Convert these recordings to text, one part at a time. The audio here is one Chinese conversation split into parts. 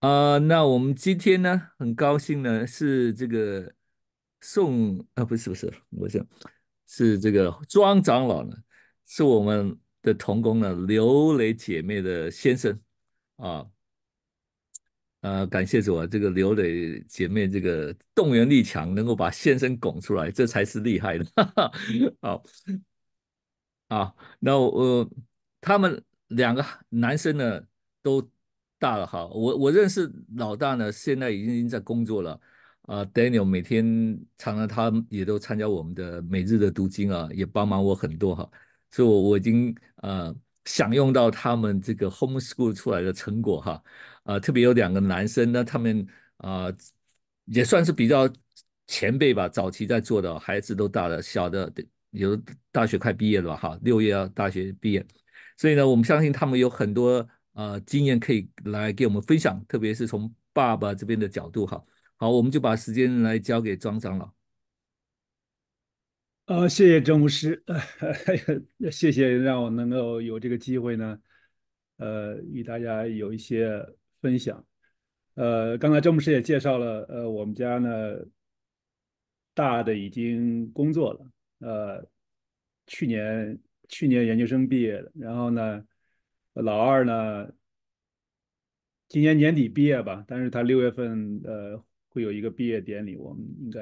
啊，那我们今天呢，很高兴呢，是这个宋啊，不是不是，我想是这个庄长老呢，是我们的童工呢，刘磊姐妹的先生啊，呃，感谢我这个刘磊姐妹，这个动员力强，能够把先生拱出来，这才是厉害的，好，啊，那我他们两个男生呢，都。大了哈，我我认识老大呢，现在已经在工作了啊。Daniel 每天，常常他也都参加我们的每日的读经啊，也帮忙我很多哈，所以我我已经呃享用到他们这个 home school 出来的成果哈。啊，特别有两个男生呢，他们啊也算是比较前辈吧，早期在做的，孩子都大了，小的有大学快毕业了吧哈，六月要大学毕业，所以呢，我们相信他们有很多。呃，经验可以来给我们分享，特别是从爸爸这边的角度哈。好，我们就把时间来交给庄长老。啊，谢谢郑牧师，谢谢让我能够有这个机会呢，呃，与大家有一些分享。呃，刚才郑牧师也介绍了，呃，我们家呢大的已经工作了，呃，去年去年研究生毕业的，然后呢。老二呢，今年年底毕业吧，但是他六月份呃会有一个毕业典礼，我们应该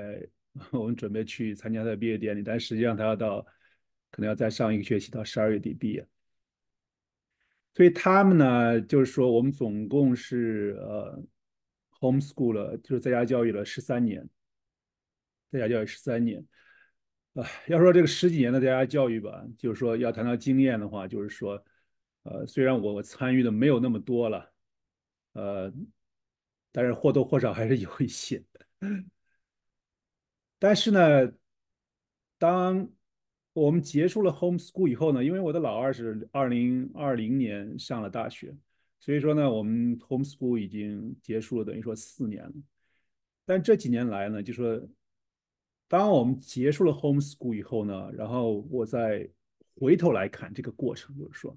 我们准备去参加他的毕业典礼，但实际上他要到可能要再上一个学期到十二月底毕业，所以他们呢就是说我们总共是呃 homeschool 了就是在家教育了十三年，在家教育十三年，啊要说这个十几年的在家教育吧，就是说要谈到经验的话，就是说。呃，虽然我我参与的没有那么多了，呃，但是或多或少还是有一些。但是呢，当我们结束了 homeschool 以后呢，因为我的老二是二零二零年上了大学，所以说呢，我们 homeschool 已经结束了，等于说四年了。但这几年来呢，就说当我们结束了 homeschool 以后呢，然后我再回头来看这个过程，就是说。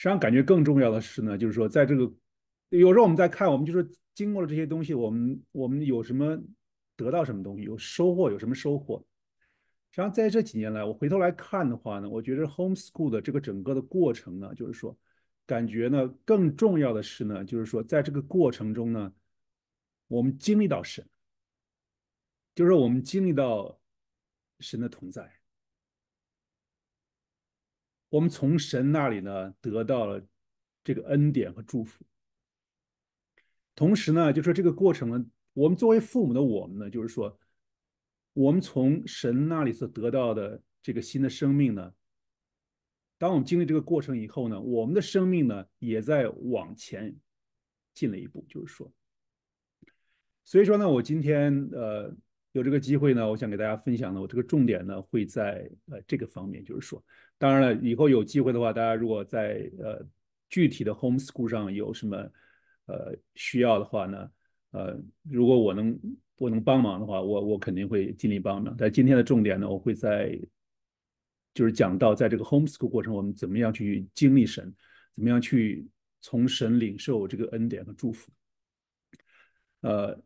实际上，感觉更重要的是呢，就是说，在这个有时候我们在看，我们就说经过了这些东西，我们我们有什么得到什么东西，有收获，有什么收获。实际上，在这几年来，我回头来看的话呢，我觉得 homeschool 的这个整个的过程呢，就是说，感觉呢，更重要的是呢，就是说，在这个过程中呢，我们经历到神，就是我们经历到神的同在。我们从神那里呢得到了这个恩典和祝福，同时呢，就说这个过程呢，我们作为父母的我们呢，就是说，我们从神那里所得到的这个新的生命呢，当我们经历这个过程以后呢，我们的生命呢也在往前进了一步，就是说，所以说呢，我今天呃。有这个机会呢，我想给大家分享的，我这个重点呢会在呃这个方面，就是说，当然了，以后有机会的话，大家如果在呃具体的 homeschool 上有什么呃需要的话呢，呃，如果我能我能帮忙的话，我我肯定会尽力帮忙。但今天的重点呢，我会在就是讲到在这个 homeschool 过程，我们怎么样去经历神，怎么样去从神领受这个恩典和祝福，呃。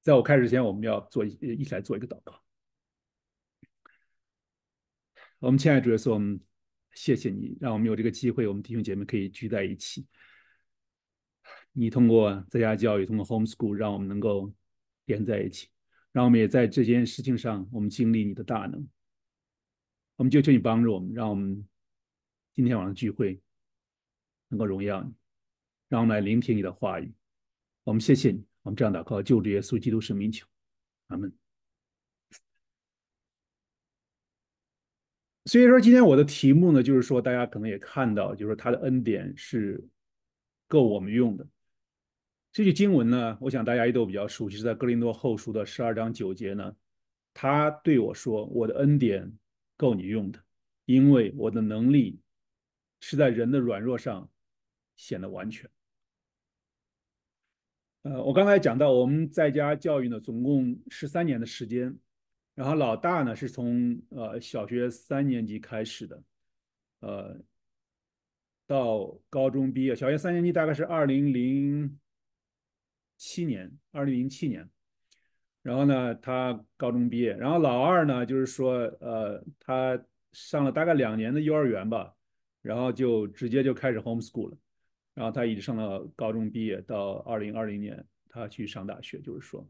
在我开始前，我们要做一一起来做一个祷告。我们亲爱的主们谢谢你，让我们有这个机会，我们弟兄姐妹可以聚在一起。你通过在家教育，通过 homeschool，让我们能够连在一起，让我们也在这件事情上，我们经历你的大能。我们就求你帮助我们，让我们今天晚上聚会能够荣耀你，让我们来聆听你的话语。我们谢谢你。”我们这样的靠救主耶稣基督圣名求，阿门。所以说，今天我的题目呢，就是说，大家可能也看到，就是他的恩典是够我们用的。这句经文呢，我想大家也都比较熟悉，是在哥林多后书的十二章九节呢，他对我说：“我的恩典够你用的，因为我的能力是在人的软弱上显得完全。”呃，我刚才讲到，我们在家教育呢，总共十三年的时间。然后老大呢，是从呃小学三年级开始的，呃，到高中毕业。小学三年级大概是二零零七年，二零零七年。然后呢，他高中毕业。然后老二呢，就是说，呃，他上了大概两年的幼儿园吧，然后就直接就开始 homeschool 了。然后他一直上到高中毕业，到二零二零年他去上大学。就是说，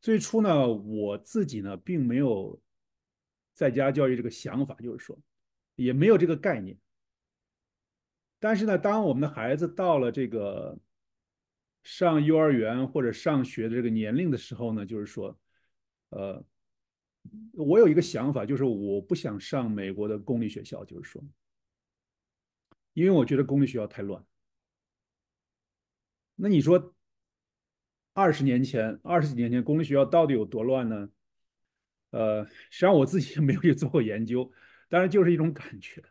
最初呢，我自己呢并没有在家教育这个想法，就是说也没有这个概念。但是呢，当我们的孩子到了这个上幼儿园或者上学的这个年龄的时候呢，就是说，呃，我有一个想法，就是我不想上美国的公立学校，就是说。因为我觉得公立学校太乱。那你说，二十年前、二十几年前，公立学校到底有多乱呢？呃，实际上我自己也没有去做过研究，但是就是一种感觉。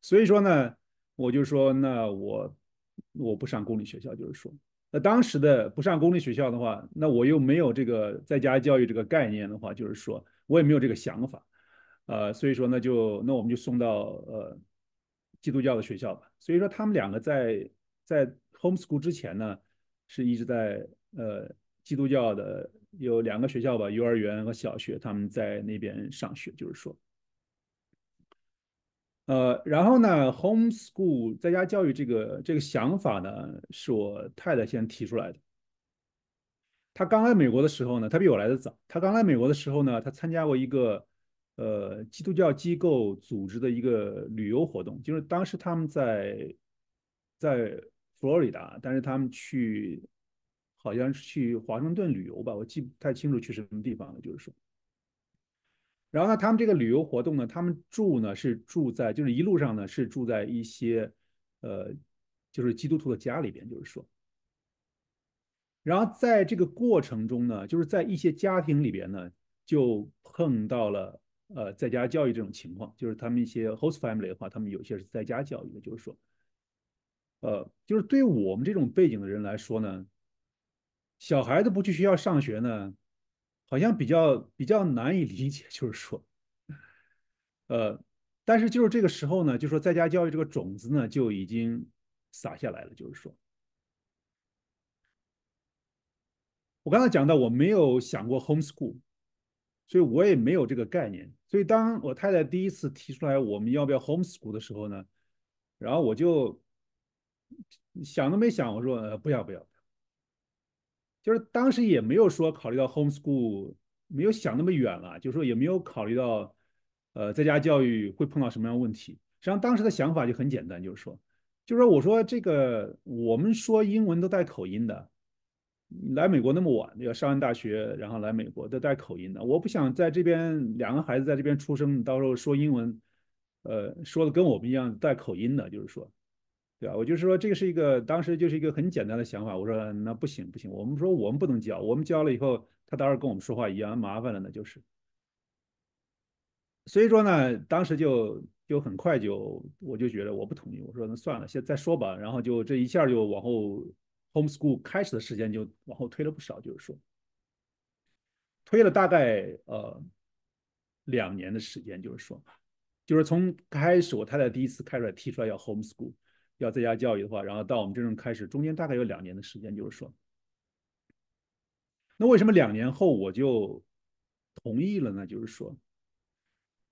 所以说呢，我就说，那我我不上公立学校，就是说，那当时的不上公立学校的话，那我又没有这个在家教育这个概念的话，就是说我也没有这个想法。呃，所以说那就那我们就送到呃。基督教的学校吧，所以说他们两个在在 homeschool 之前呢，是一直在呃基督教的有两个学校吧，幼儿园和小学，他们在那边上学，就是说，呃，然后呢 homeschool 在家教育这个这个想法呢，是我太太先提出来的，她刚来美国的时候呢，她比我来的早，她刚来美国的时候呢，她参加过一个。呃，基督教机构组织的一个旅游活动，就是当时他们在在佛罗里达，但是他们去好像是去华盛顿旅游吧，我记不太清楚去什么地方了，就是说。然后呢，他们这个旅游活动呢，他们住呢是住在，就是一路上呢是住在一些呃，就是基督徒的家里边，就是说。然后在这个过程中呢，就是在一些家庭里边呢，就碰到了。呃，在家教育这种情况，就是他们一些 host family 的话，他们有些是在家教育的，就是说，呃，就是对我们这种背景的人来说呢，小孩子不去学校上学呢，好像比较比较难以理解，就是说，呃，但是就是这个时候呢，就说在家教育这个种子呢就已经撒下来了，就是说，我刚才讲到，我没有想过 homeschool。所以我也没有这个概念。所以当我太太第一次提出来我们要不要 homeschool 的时候呢，然后我就想都没想，我说不要不要。就是当时也没有说考虑到 homeschool，没有想那么远了，就说也没有考虑到，呃，在家教育会碰到什么样的问题。实际上当时的想法就很简单，就是说，就是说我说这个，我们说英文都带口音的。来美国那么晚，要上完大学，然后来美国都带口音的。我不想在这边两个孩子在这边出生，到时候说英文，呃，说的跟我们一样带口音的，就是说，对吧？我就是说，这个是一个当时就是一个很简单的想法。我说那不行不行，我们说我们不能教，我们教了以后，他到时候跟我们说话一样麻烦了呢，就是。所以说呢，当时就就很快就我就觉得我不同意，我说那算了，先再说吧。然后就这一下就往后。homeschool 开始的时间就往后推了不少，就是说，推了大概呃两年的时间，就是说，就是从开始我太太第一次开出来提出来要 homeschool，要在家教育的话，然后到我们真正开始，中间大概有两年的时间，就是说，那为什么两年后我就同意了呢？就是说，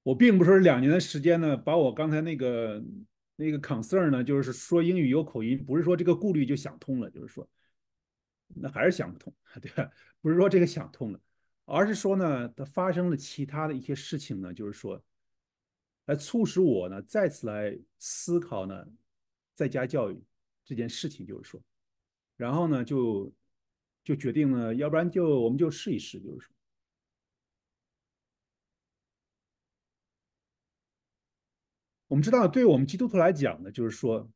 我并不说两年的时间呢，把我刚才那个。那个 c o n c e r n 呢，就是说英语有口音，不是说这个顾虑就想通了，就是说，那还是想不通，对吧？不是说这个想通了，而是说呢，它发生了其他的一些事情呢，就是说，来促使我呢再次来思考呢在家教育这件事情，就是说，然后呢就就决定了，要不然就我们就试一试，就是说。我们知道，对于我们基督徒来讲呢，就是说，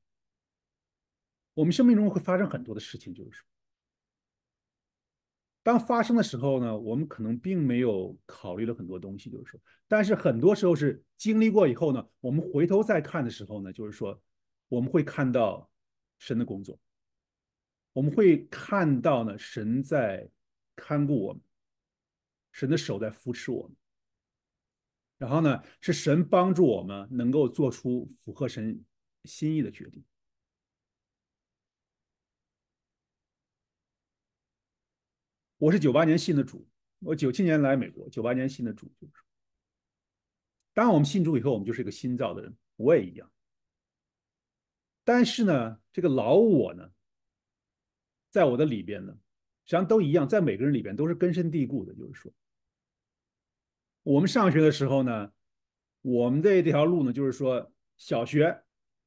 我们生命中会发生很多的事情，就是说，当发生的时候呢，我们可能并没有考虑了很多东西，就是说，但是很多时候是经历过以后呢，我们回头再看的时候呢，就是说，我们会看到神的工作，我们会看到呢，神在看顾我们，神的手在扶持我们。然后呢，是神帮助我们能够做出符合神心意的决定。我是九八年信的主，我九七年来美国，九八年信的主就是。当我们信主以后，我们就是一个新造的人，我也一样。但是呢，这个老我呢，在我的里边呢，实际上都一样，在每个人里边都是根深蒂固的，就是说。我们上学的时候呢，我们这条路呢，就是说小学，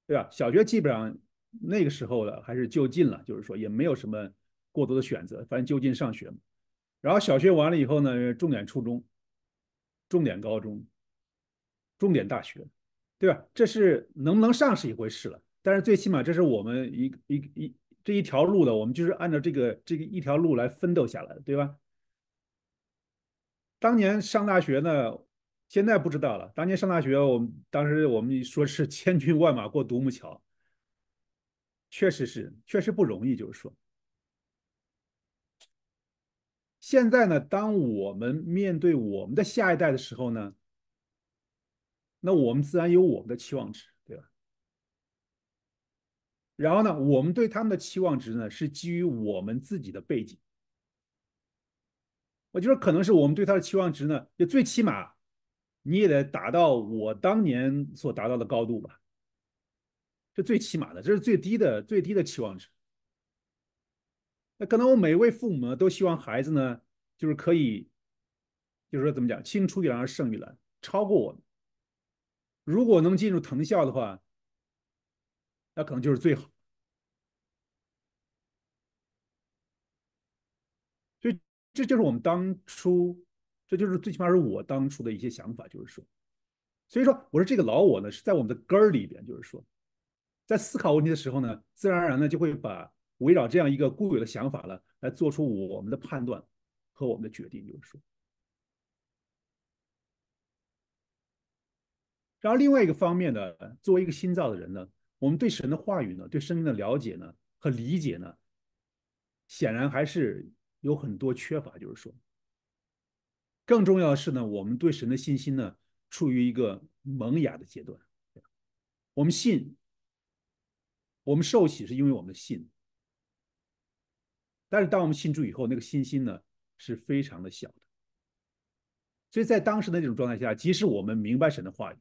对吧？小学基本上那个时候的还是就近了，就是说也没有什么过多的选择，反正就近上学嘛。然后小学完了以后呢，重点初中、重点高中、重点大学，对吧？这是能不能上是一回事了，但是最起码这是我们一、一、一这一条路的，我们就是按照这个这个一条路来奋斗下来的，对吧？当年上大学呢，现在不知道了。当年上大学，我们当时我们说是千军万马过独木桥，确实是，确实不容易。就是说，现在呢，当我们面对我们的下一代的时候呢，那我们自然有我们的期望值，对吧？然后呢，我们对他们的期望值呢，是基于我们自己的背景。我就说可能是我们对他的期望值呢，就最起码你也得达到我当年所达到的高度吧，这最起码的，这是最低的最低的期望值。那可能我每一位父母呢，都希望孩子呢，就是可以，就是说怎么讲，青出于蓝而胜于蓝，超过我。如果能进入藤校的话，那可能就是最好。这就是我们当初，这就是最起码是我当初的一些想法，就是说，所以说我说这个老我呢是在我们的根儿里边，就是说，在思考问题的时候呢，自然而然呢就会把围绕这样一个固有的想法呢来做出我们的判断和我们的决定，就是说。然后另外一个方面呢，作为一个新造的人呢，我们对神的话语呢、对生命的了解呢和理解呢，显然还是。有很多缺乏，就是说，更重要的是呢，我们对神的信心呢，处于一个萌芽的阶段。我们信，我们受洗是因为我们信，但是当我们信主以后，那个信心呢，是非常的小的。所以在当时的这种状态下，即使我们明白神的话语，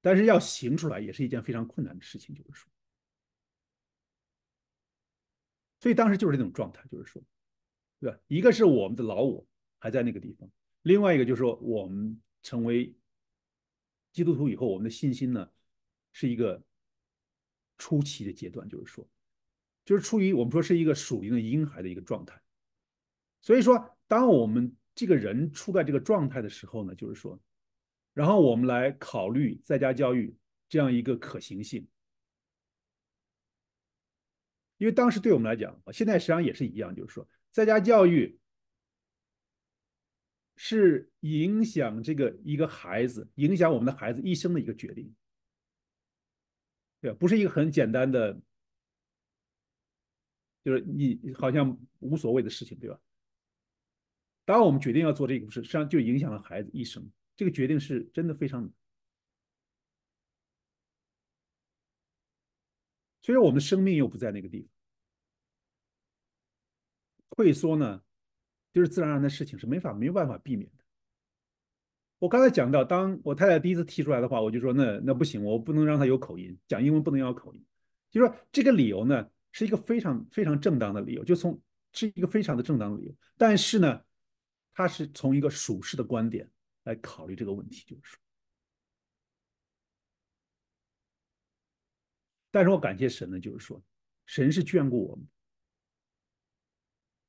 但是要行出来也是一件非常困难的事情，就是说。所以当时就是这种状态，就是说，对吧？一个是我们的老我还在那个地方，另外一个就是说，我们成为基督徒以后，我们的信心呢是一个初期的阶段，就是说，就是出于我们说是一个属灵的婴孩的一个状态。所以说，当我们这个人处在这个状态的时候呢，就是说，然后我们来考虑在家教育这样一个可行性。因为当时对我们来讲，现在实际上也是一样，就是说，在家教育是影响这个一个孩子，影响我们的孩子一生的一个决定，对吧？不是一个很简单的，就是你好像无所谓的事情，对吧？当我们决定要做这个事，实际上就影响了孩子一生，这个决定是真的非常。因为我们的生命又不在那个地方，退缩呢，就是自然而然的事情，是没法没有办法避免的。我刚才讲到，当我太太第一次提出来的话，我就说那那不行，我不能让她有口音，讲英文不能要口音。就说这个理由呢，是一个非常非常正当的理由，就从是一个非常的正当理由。但是呢，他是从一个属实的观点来考虑这个问题，就是说。但是我感谢神呢，就是说，神是眷顾我们，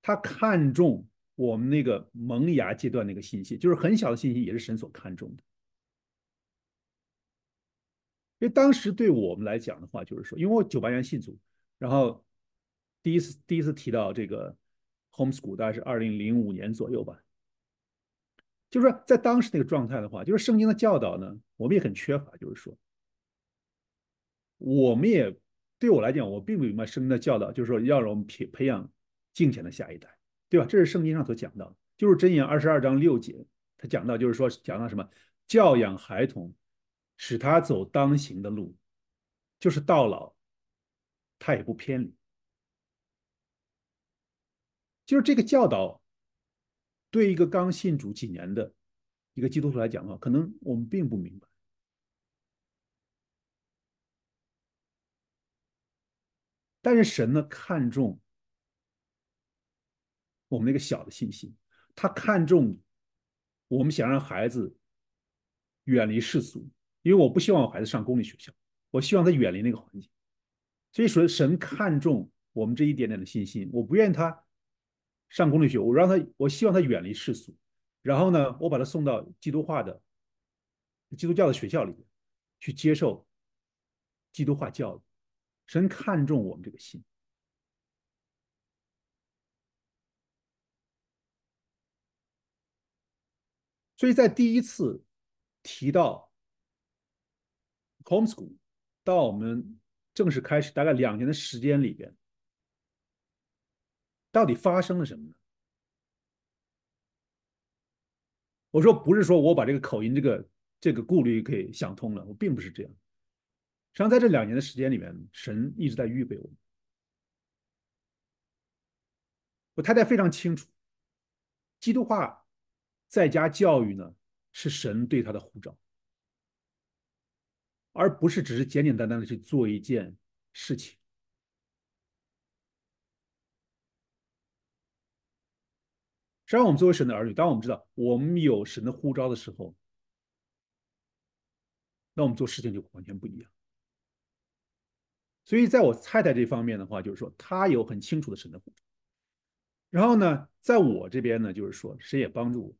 他看重我们那个萌芽阶段那个信息，就是很小的信息，也是神所看重的。因为当时对我们来讲的话，就是说，因为我九八年信主，然后第一次第一次提到这个 homeschool，大概是二零零五年左右吧。就是说，在当时那个状态的话，就是圣经的教导呢，我们也很缺乏，就是说。我们也对我来讲，我并不明白圣经的教导，就是说要让我们培培养敬虔的下一代，对吧？这是圣经上所讲到的，就是箴言二十二章六节，他讲到就是说讲到什么，教养孩童，使他走当行的路，就是到老他也不偏离。就是这个教导，对一个刚信主几年的一个基督徒来讲啊，可能我们并不明白。但是神呢看重我们那个小的信心，他看重我们想让孩子远离世俗，因为我不希望我孩子上公立学校，我希望他远离那个环境，所以说，神看重我们这一点点的信心，我不愿意他上公立学，我让他，我希望他远离世俗，然后呢，我把他送到基督化的、基督教的学校里面去接受基督化教育。真看重我们这个心，所以在第一次提到 homeschool 到我们正式开始大概两年的时间里边，到底发生了什么呢？我说不是说我把这个口音这个这个顾虑给想通了，我并不是这样。实际上，在这两年的时间里面，神一直在预备我们。我太太非常清楚，基督化在家教育呢，是神对他的护照，而不是只是简简单单的去做一件事情。实际上，我们作为神的儿女，当我们知道我们有神的护照的时候，那我们做事情就完全不一样。所以，在我太太这方面的话，就是说她有很清楚的神的保证。然后呢，在我这边呢，就是说神也帮助我，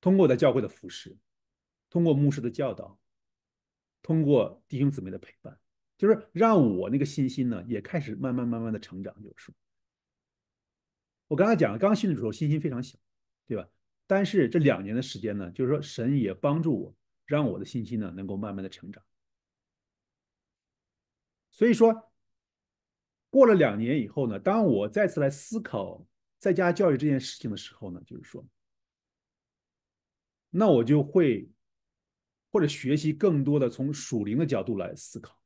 通过在教会的服持，通过牧师的教导，通过弟兄姊妹的陪伴，就是让我那个信心呢也开始慢慢慢慢的成长。就是说，我刚才讲刚信的时候信心非常小，对吧？但是这两年的时间呢，就是说神也帮助我，让我的信心呢能够慢慢的成长。所以说，过了两年以后呢，当我再次来思考在家教育这件事情的时候呢，就是说，那我就会或者学习更多的从属灵的角度来思考，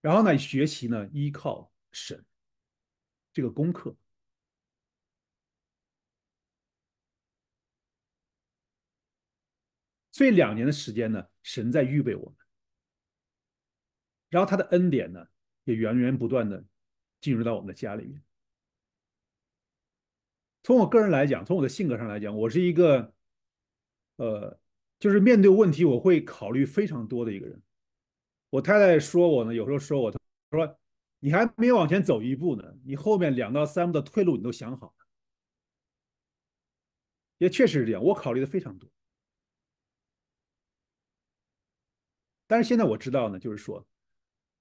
然后呢，学习呢依靠神这个功课。所以两年的时间呢，神在预备我。然后他的恩典呢，也源源不断的进入到我们的家里面。从我个人来讲，从我的性格上来讲，我是一个，呃，就是面对问题我会考虑非常多的一个人。我太太说我呢，有时候说我，她说你还没往前走一步呢，你后面两到三步的退路你都想好了，也确实是这样，我考虑的非常多。但是现在我知道呢，就是说。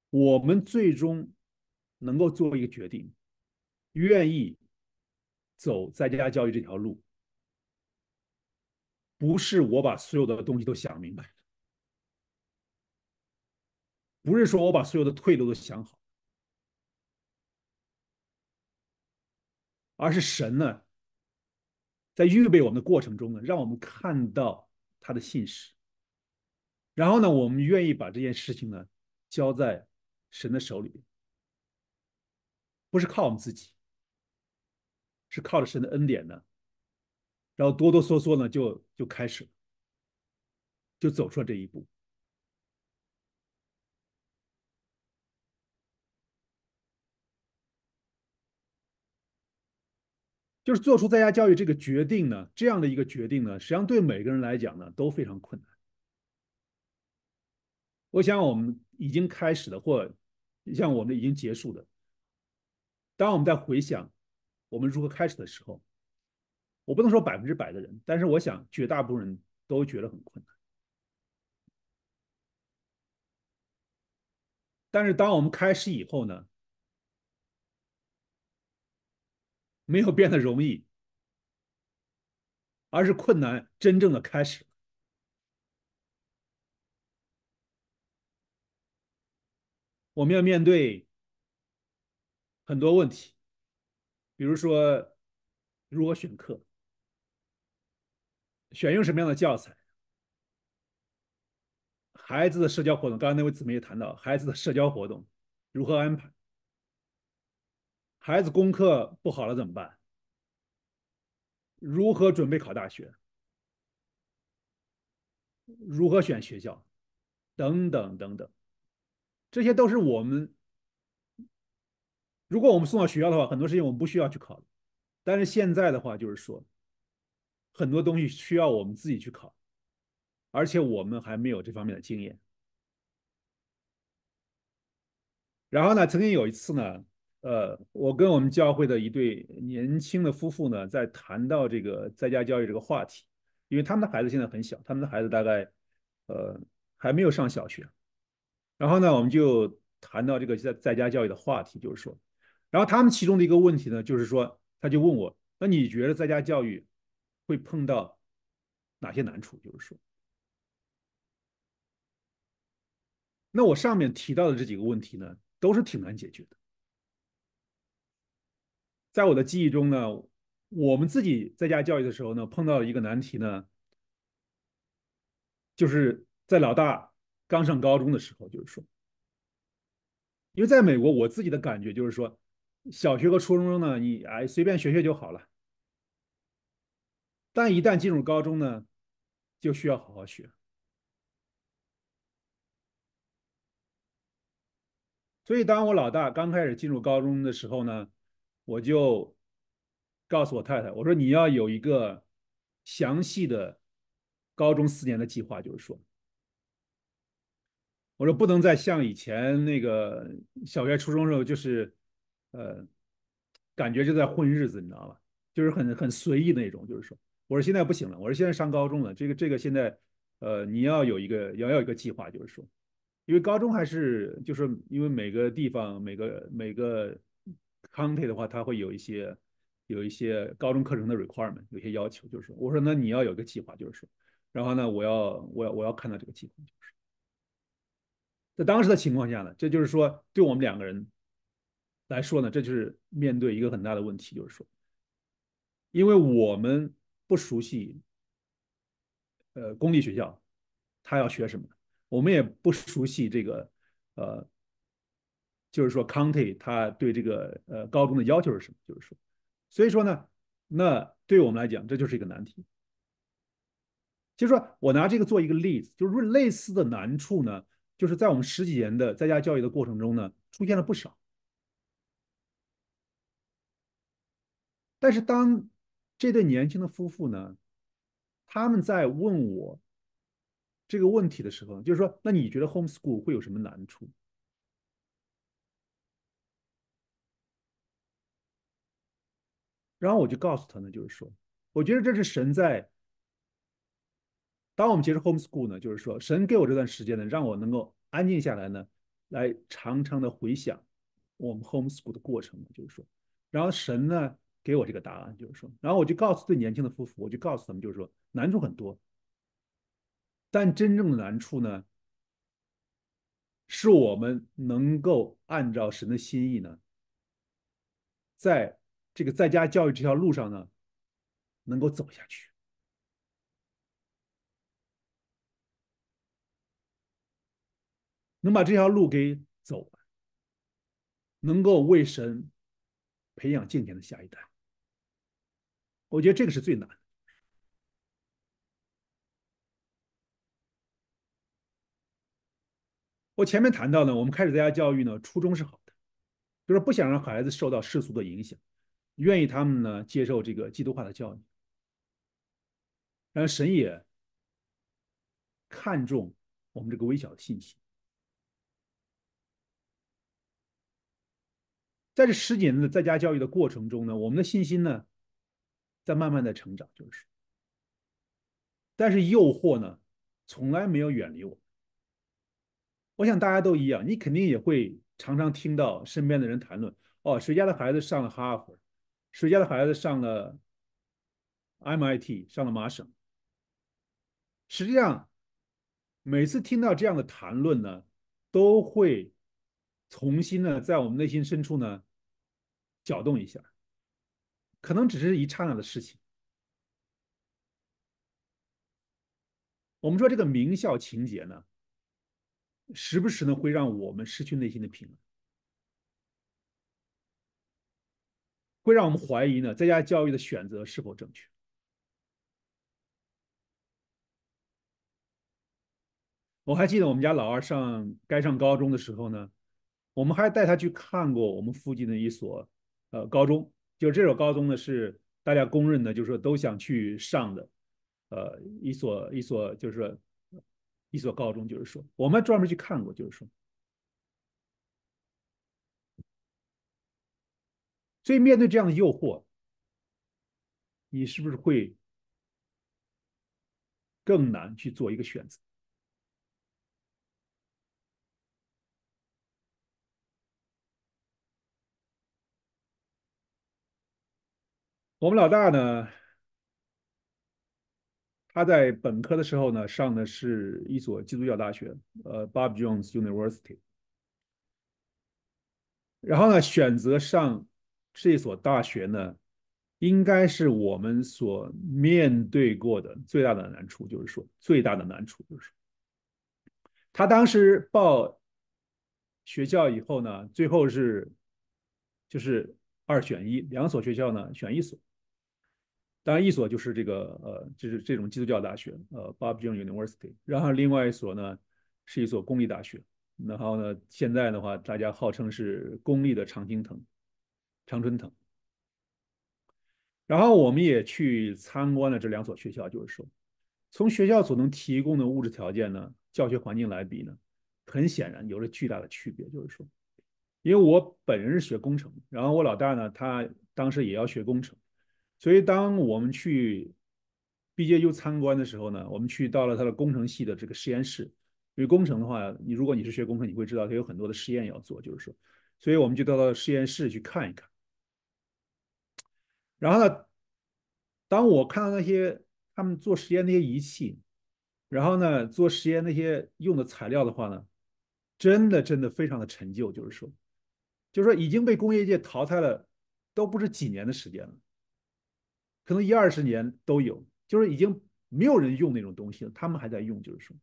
我们最终能够做一个决定，愿意走在家教育这条路，不是我把所有的东西都想明白，不是说我把所有的退路都想好，而是神呢，在预备我们的过程中呢，让我们看到他的信使，然后呢，我们愿意把这件事情呢交在。神的手里，不是靠我们自己，是靠着神的恩典呢，然后哆哆嗦嗦呢就就开始了，就走出了这一步。就是做出在家教育这个决定呢，这样的一个决定呢，实际上对每个人来讲呢都非常困难。我想，我们已经开始了，或像我们已经结束的。当我们在回想我们如何开始的时候，我不能说百分之百的人，但是我想绝大部分人都觉得很困难。但是当我们开始以后呢，没有变得容易，而是困难真正的开始。我们要面对很多问题，比如说如何选课、选用什么样的教材、孩子的社交活动，刚刚那位姊妹也谈到孩子的社交活动如何安排，孩子功课不好了怎么办？如何准备考大学？如何选学校？等等等等。这些都是我们，如果我们送到学校的话，很多事情我们不需要去考。但是现在的话，就是说，很多东西需要我们自己去考，而且我们还没有这方面的经验。然后呢，曾经有一次呢，呃，我跟我们教会的一对年轻的夫妇呢，在谈到这个在家教育这个话题，因为他们的孩子现在很小，他们的孩子大概，呃，还没有上小学。然后呢，我们就谈到这个在在家教育的话题，就是说，然后他们其中的一个问题呢，就是说，他就问我，那你觉得在家教育会碰到哪些难处？就是说，那我上面提到的这几个问题呢，都是挺难解决的。在我的记忆中呢，我们自己在家教育的时候呢，碰到一个难题呢，就是在老大。刚上高中的时候，就是说，因为在美国，我自己的感觉就是说，小学和初中呢，你哎随便学学就好了。但一旦进入高中呢，就需要好好学。所以，当我老大刚开始进入高中的时候呢，我就告诉我太太，我说你要有一个详细的高中四年的计划，就是说。我说不能再像以前那个小学、初中时候，就是，呃，感觉就在混日子，你知道吧？就是很很随意那种。就是说，我说现在不行了，我说现在上高中了，这个这个现在，呃，你要有一个，要要一个计划，就是说，因为高中还是就是因为每个地方每个每个 county 的话，它会有一些有一些高中课程的 requirement，有些要求，就是我说那你要有一个计划，就是说，然后呢，我要我要我要看到这个计划，就是。在当时的情况下呢，这就是说，对我们两个人来说呢，这就是面对一个很大的问题，就是说，因为我们不熟悉，呃，公立学校他要学什么，我们也不熟悉这个，呃，就是说，county 他对这个呃高中的要求是什么，就是说，所以说呢，那对我们来讲，这就是一个难题。就是说我拿这个做一个例子，就是类似的难处呢。就是在我们十几年的在家教育的过程中呢，出现了不少。但是当这对年轻的夫妇呢，他们在问我这个问题的时候，就是说，那你觉得 homeschool 会有什么难处？然后我就告诉他呢，就是说，我觉得这是神在。当我们结束 homeschool 呢，就是说神给我这段时间呢，让我能够安静下来呢，来常常的回想我们 homeschool 的过程，就是说，然后神呢给我这个答案，就是说，然后我就告诉最年轻的夫妇，我就告诉他们，就是说，难处很多，但真正的难处呢，是我们能够按照神的心意呢，在这个在家教育这条路上呢，能够走下去。能把这条路给走，能够为神培养敬虔的下一代，我觉得这个是最难的。我前面谈到呢，我们开始在家教育呢，初衷是好的，就是不想让孩子受到世俗的影响，愿意他们呢接受这个基督化的教育。然后神也看重我们这个微小的信心。在这十几年的在家教育的过程中呢，我们的信心呢，在慢慢的成长，就是，但是诱惑呢，从来没有远离我。我想大家都一样，你肯定也会常常听到身边的人谈论：哦，谁家的孩子上了哈佛，谁家的孩子上了 MIT，上了麻省。实际上，每次听到这样的谈论呢，都会重新呢，在我们内心深处呢。搅动一下，可能只是一刹那的事情。我们说这个名校情节呢，时不时呢会让我们失去内心的平衡，会让我们怀疑呢在家教育的选择是否正确。我还记得我们家老二上该上高中的时候呢，我们还带他去看过我们附近的一所。呃，高中就这所高中呢，是大家公认的，就是说都想去上的，呃，一所一所就是说一所高中，就是说我们专门去看过，就是说，所以面对这样的诱惑，你是不是会更难去做一个选择？我们老大呢，他在本科的时候呢，上的是一所基督教大学，呃，Bob Jones University。然后呢，选择上这所大学呢，应该是我们所面对过的最大的难处，就是说最大的难处就是，他当时报学校以后呢，最后是就是二选一，两所学校呢，选一所。当然，一所就是这个，呃，就是这种基督教大学，呃 b o b j o n University。然后另外一所呢，是一所公立大学。然后呢，现在的话，大家号称是公立的常青藤，常春藤。然后我们也去参观了这两所学校，就是说，从学校所能提供的物质条件呢，教学环境来比呢，很显然有着巨大的区别。就是说，因为我本人是学工程，然后我老大呢，他当时也要学工程。所以，当我们去 B J U 参观的时候呢，我们去到了他的工程系的这个实验室。因为工程的话，你如果你是学工程，你会知道他有很多的实验要做。就是说，所以我们就到了实验室去看一看。然后呢，当我看到那些他们做实验那些仪器，然后呢，做实验那些用的材料的话呢，真的真的非常的陈旧，就是说，就是说已经被工业界淘汰了，都不是几年的时间了。可能一二十年都有，就是已经没有人用那种东西了，他们还在用，就是说。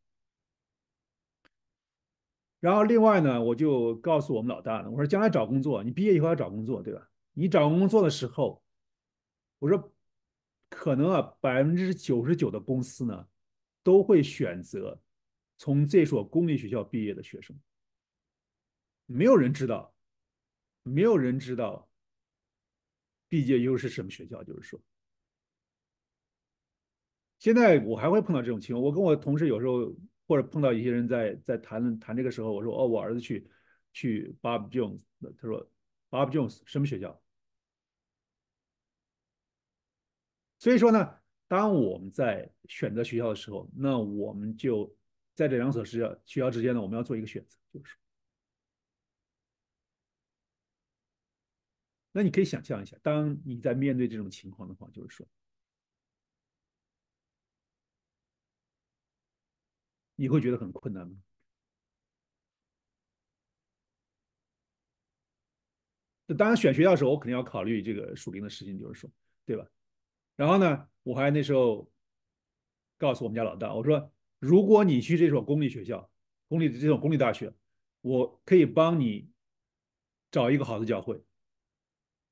然后另外呢，我就告诉我们老大呢，我说将来找工作，你毕业以后要找工作，对吧？你找工作的时候，我说可能啊，百分之九十九的公司呢，都会选择从这所公立学校毕业的学生。没有人知道，没有人知道，毕业又是什么学校，就是说。现在我还会碰到这种情况，我跟我同事有时候，或者碰到一些人在在谈论谈这个时候，我说哦，我儿子去去 Bob Jones，他说 Bob Jones 什么学校？所以说呢，当我们在选择学校的时候，那我们就在这两所学校学校之间呢，我们要做一个选择，就是说，那你可以想象一下，当你在面对这种情况的话，就是说。你会觉得很困难吗？那当然，选学校的时候我肯定要考虑这个属灵的事情，就是说，对吧？然后呢，我还那时候告诉我们家老大，我说，如果你去这所公立学校、公立的这所公立大学，我可以帮你找一个好的教会，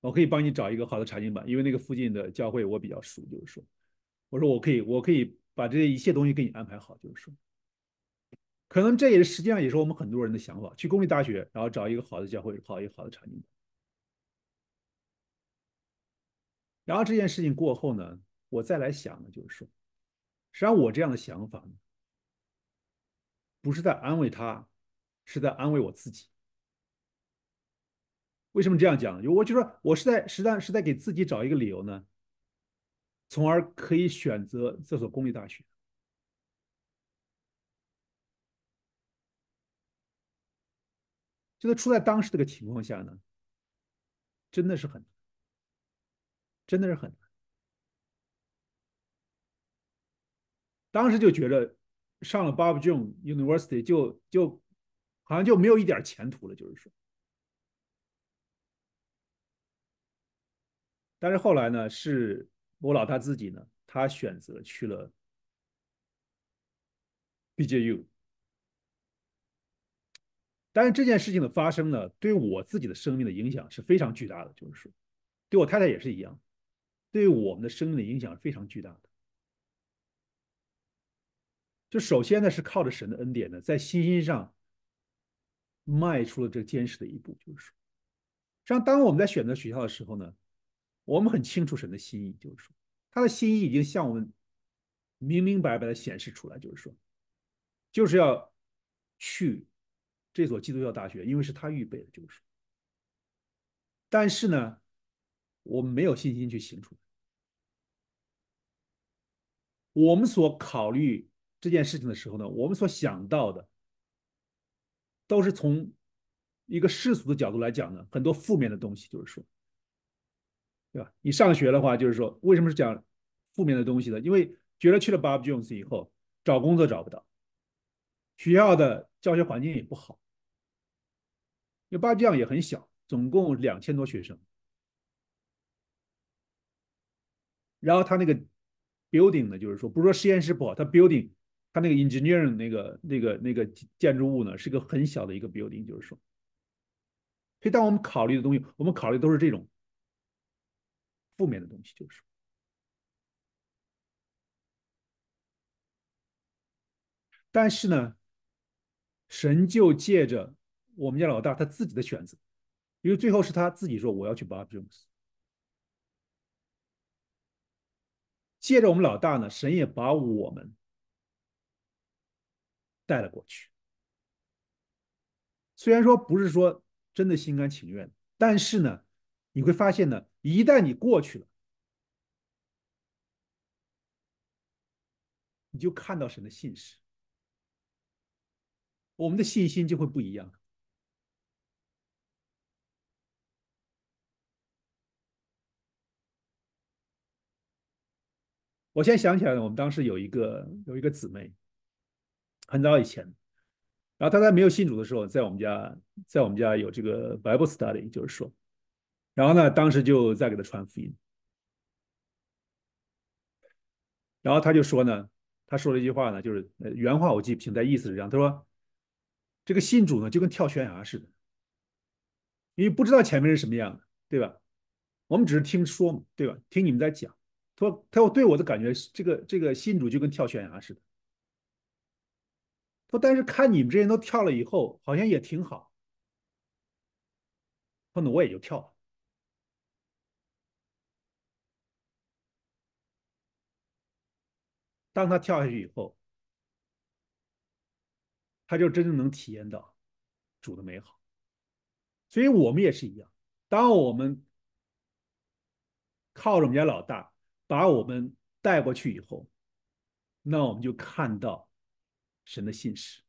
我可以帮你找一个好的查经班，因为那个附近的教会我比较熟，就是说，我说我可以，我可以把这些一切东西给你安排好，就是说。可能这也是实际上也是我们很多人的想法，去公立大学，然后找一个好的教会，好一个好的场景。然后这件事情过后呢，我再来想呢，就是说，实际上我这样的想法呢，不是在安慰他，是在安慰我自己。为什么这样讲？我就说我是在实际上是在给自己找一个理由呢，从而可以选择这所公立大学。就在处在当时这个情况下呢，真的是很，真的是很难。当时就觉得上了 Bob Jones University 就就，好像就没有一点前途了，就是说。但是后来呢，是我老大自己呢，他选择去了 BJU。但是这件事情的发生呢，对我自己的生命的影响是非常巨大的，就是说，对我太太也是一样，对我们的生命的影响是非常巨大的。就首先呢，是靠着神的恩典呢，在信心上迈出了这坚实的一步。就是说，像当我们在选择学校的时候呢，我们很清楚神的心意，就是说，他的心意已经向我们明明白白的显示出来，就是说，就是要去。这所基督教大学，因为是他预备的，就是但是呢，我们没有信心去行出来。我们所考虑这件事情的时候呢，我们所想到的，都是从一个世俗的角度来讲呢，很多负面的东西，就是说，对吧？你上学的话，就是说，为什么是讲负面的东西呢？因为觉得去了 Bob Jones 以后，找工作找不到。学校的教学环境也不好，因为巴江也很小，总共两千多学生。然后他那个 building 呢，就是说，不是说实验室不好，他 building，他那个 engineering 那个那个那个建筑物呢，是个很小的一个 building，就是说，所以当我们考虑的东西，我们考虑都是这种负面的东西，就是但是呢。神就借着我们家老大他自己的选择，因为最后是他自己说我要去 Bob Jones。借着我们老大呢，神也把我们带了过去。虽然说不是说真的心甘情愿，但是呢，你会发现呢，一旦你过去了，你就看到神的信实。我们的信心就会不一样。我现在想起来我们当时有一个有一个姊妹，很早以前，然后她在没有信主的时候，在我们家在我们家有这个 Bible study，就是说，然后呢，当时就在给她传福音，然后她就说呢，她说了一句话呢，就是原话我记不清，但意思是这样，她说。这个信主呢，就跟跳悬崖似的，因为不知道前面是什么样的，对吧？我们只是听说嘛，对吧？听你们在讲，说他我对我的感觉是，这个这个信主就跟跳悬崖似的。说但是看你们这些人都跳了以后，好像也挺好。说那我也就跳了。当他跳下去以后。他就真正能体验到主的美好，所以我们也是一样。当我们靠着我们家老大把我们带过去以后，那我们就看到神的信使。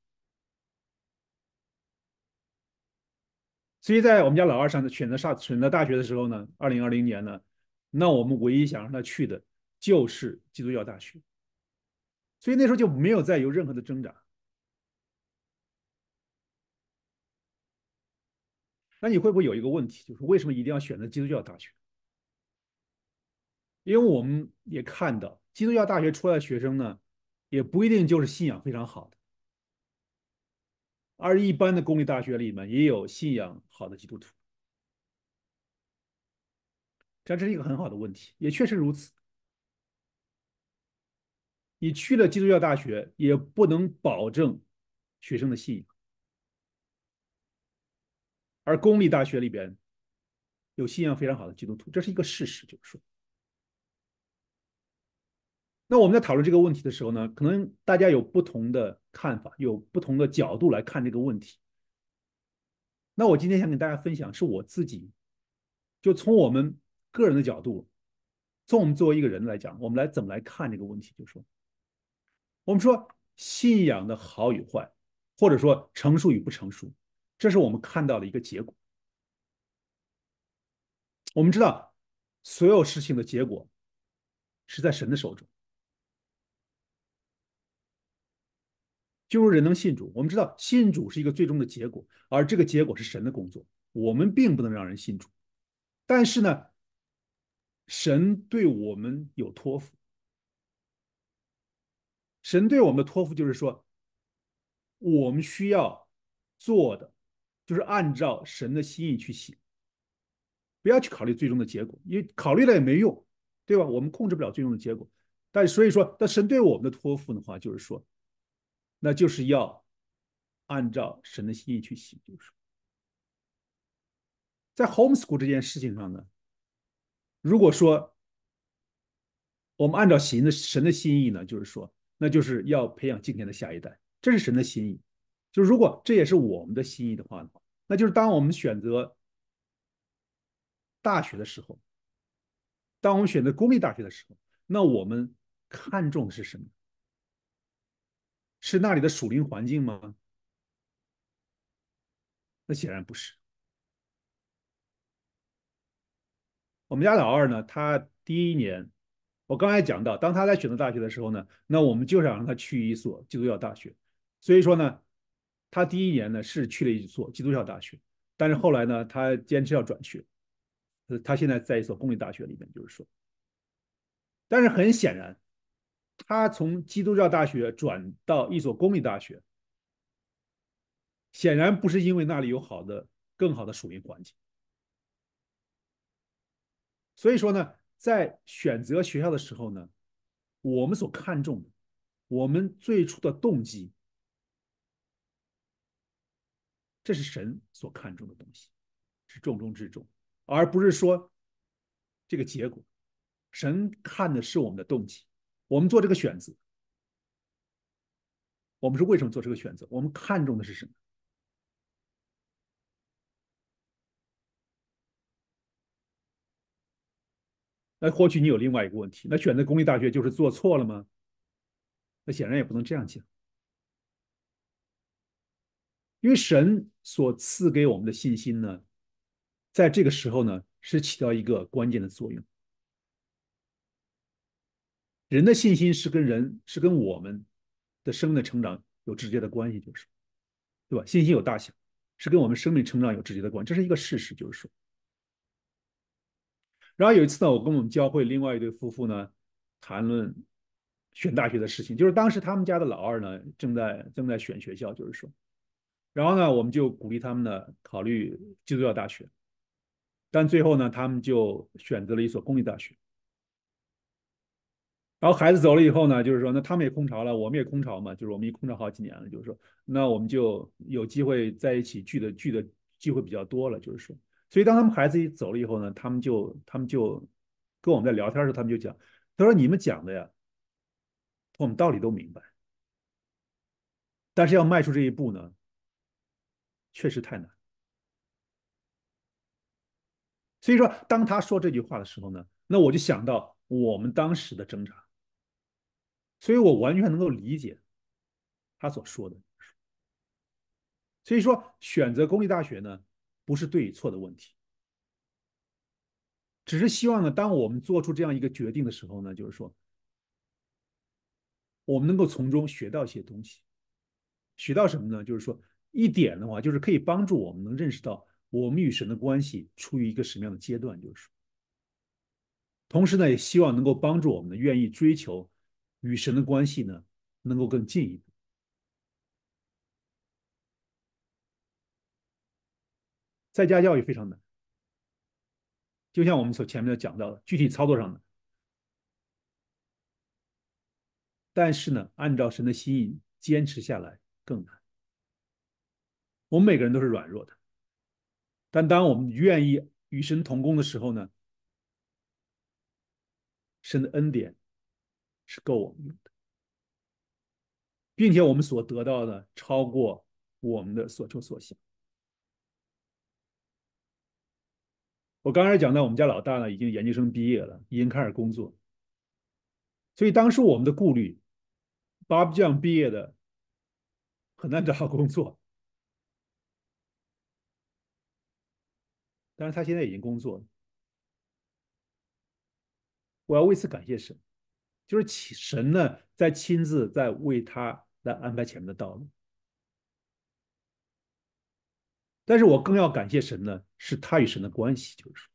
所以在我们家老二上的选择上选择大学的时候呢，二零二零年呢，那我们唯一想让他去的就是基督教大学，所以那时候就没有再有任何的挣扎。那你会不会有一个问题，就是为什么一定要选择基督教大学？因为我们也看到，基督教大学出来的学生呢，也不一定就是信仰非常好的，而一般的公立大学里面也有信仰好的基督徒。但这是一个很好的问题，也确实如此。你去了基督教大学，也不能保证学生的信仰。而公立大学里边，有信仰非常好的基督徒，这是一个事实。就是说，那我们在讨论这个问题的时候呢，可能大家有不同的看法，有不同的角度来看这个问题。那我今天想跟大家分享，是我自己，就从我们个人的角度，从我们作为一个人来讲，我们来怎么来看这个问题？就是说，我们说信仰的好与坏，或者说成熟与不成熟。这是我们看到的一个结果。我们知道，所有事情的结果是在神的手中。就是人能信主，我们知道信主是一个最终的结果，而这个结果是神的工作。我们并不能让人信主，但是呢，神对我们有托付。神对我们的托付就是说，我们需要做的。就是按照神的心意去行，不要去考虑最终的结果，因为考虑了也没用，对吧？我们控制不了最终的结果，但所以说，那神对我们的托付的话，就是说，那就是要按照神的心意去行，就是在 homeschool 这件事情上呢，如果说我们按照神的神的心意呢，就是说，那就是要培养今天的下一代，这是神的心意。就如果这也是我们的心意的话话，那就是当我们选择大学的时候，当我们选择公立大学的时候，那我们看重是什么？是那里的属灵环境吗？那显然不是。我们家老二呢，他第一年，我刚才讲到，当他在选择大学的时候呢，那我们就想让他去一所基督教大学，所以说呢。他第一年呢是去了一所基督教大学，但是后来呢，他坚持要转学。他现在在一所公立大学里面，就是说，但是很显然，他从基督教大学转到一所公立大学，显然不是因为那里有好的、更好的属灵环境。所以说呢，在选择学校的时候呢，我们所看重的，我们最初的动机。这是神所看重的东西，是重中之重，而不是说这个结果。神看的是我们的动机。我们做这个选择，我们是为什么做这个选择？我们看重的是什么？那或许你有另外一个问题：那选择公立大学就是做错了吗？那显然也不能这样讲。因为神所赐给我们的信心呢，在这个时候呢是起到一个关键的作用。人的信心是跟人是跟我们的生命的成长有直接的关系，就是对吧？信心有大小，是跟我们生命成长有直接的关系，这是一个事实，就是说。然后有一次呢，我跟我们教会另外一对夫妇呢谈论选大学的事情，就是当时他们家的老二呢正在正在选学校，就是说。然后呢，我们就鼓励他们呢，考虑基督教大学，但最后呢，他们就选择了一所公立大学。然后孩子走了以后呢，就是说，那他们也空巢了，我们也空巢嘛，就是我们也空巢好几年了，就是说，那我们就有机会在一起聚的聚的机会比较多了，就是说，所以当他们孩子一走了以后呢，他们就他们就，跟我们在聊天的时候，他们就讲，他说你们讲的呀，我们道理都明白，但是要迈出这一步呢。确实太难，所以说，当他说这句话的时候呢，那我就想到我们当时的挣扎，所以我完全能够理解他所说的。所以说，选择公立大学呢，不是对与错的问题，只是希望呢，当我们做出这样一个决定的时候呢，就是说，我们能够从中学到一些东西，学到什么呢？就是说。一点的话，就是可以帮助我们能认识到我们与神的关系处于一个什么样的阶段，就是同时呢，也希望能够帮助我们呢，愿意追求与神的关系呢，能够更进一步。在家教育非常难，就像我们所前面讲到的，具体操作上的，但是呢，按照神的心意坚持下来更难。我们每个人都是软弱的，但当我们愿意与神同工的时候呢，神的恩典是够我们用的，并且我们所得到的超过我们的所求所想。我刚才讲到，我们家老大呢已经研究生毕业了，已经开始工作，所以当时我们的顾虑，Bob 这样毕业的很难找到工作。但是他现在已经工作了，我要为此感谢神，就是神呢在亲自在为他来安排前面的道路。但是我更要感谢神呢，是他与神的关系。就是说，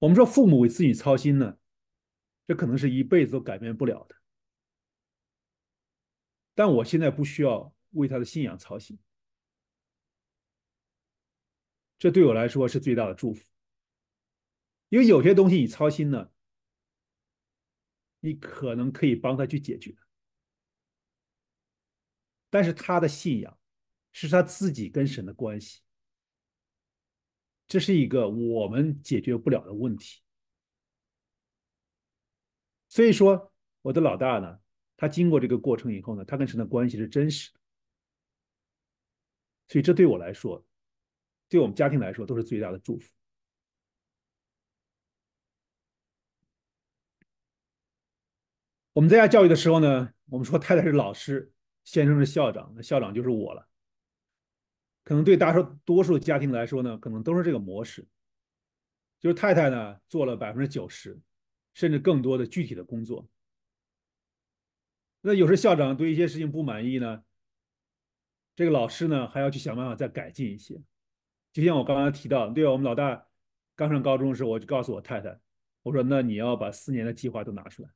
我们说父母为自己操心呢，这可能是一辈子都改变不了的。但我现在不需要为他的信仰操心。这对我来说是最大的祝福，因为有些东西你操心呢，你可能可以帮他去解决，但是他的信仰是他自己跟神的关系，这是一个我们解决不了的问题。所以说，我的老大呢，他经过这个过程以后呢，他跟神的关系是真实的，所以这对我来说。对我们家庭来说都是最大的祝福。我们在家教育的时候呢，我们说太太是老师，先生是校长，那校长就是我了。可能对大多数家庭来说呢，可能都是这个模式，就是太太呢做了百分之九十甚至更多的具体的工作。那有时校长对一些事情不满意呢，这个老师呢还要去想办法再改进一些。就像我刚刚提到，对吧？我们老大刚上高中时候，我就告诉我太太，我说：“那你要把四年的计划都拿出来。”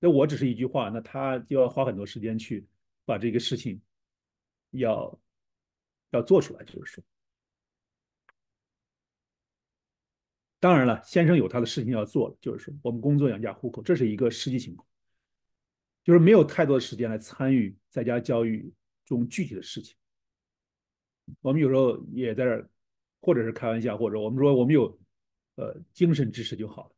那我只是一句话，那他就要花很多时间去把这个事情要要做出来，就是说。当然了，先生有他的事情要做了，就是说我们工作养家糊口，这是一个实际情况，就是没有太多的时间来参与在家教育中具体的事情。我们有时候也在这，或者是开玩笑，或者我们说我们有呃精神支持就好了。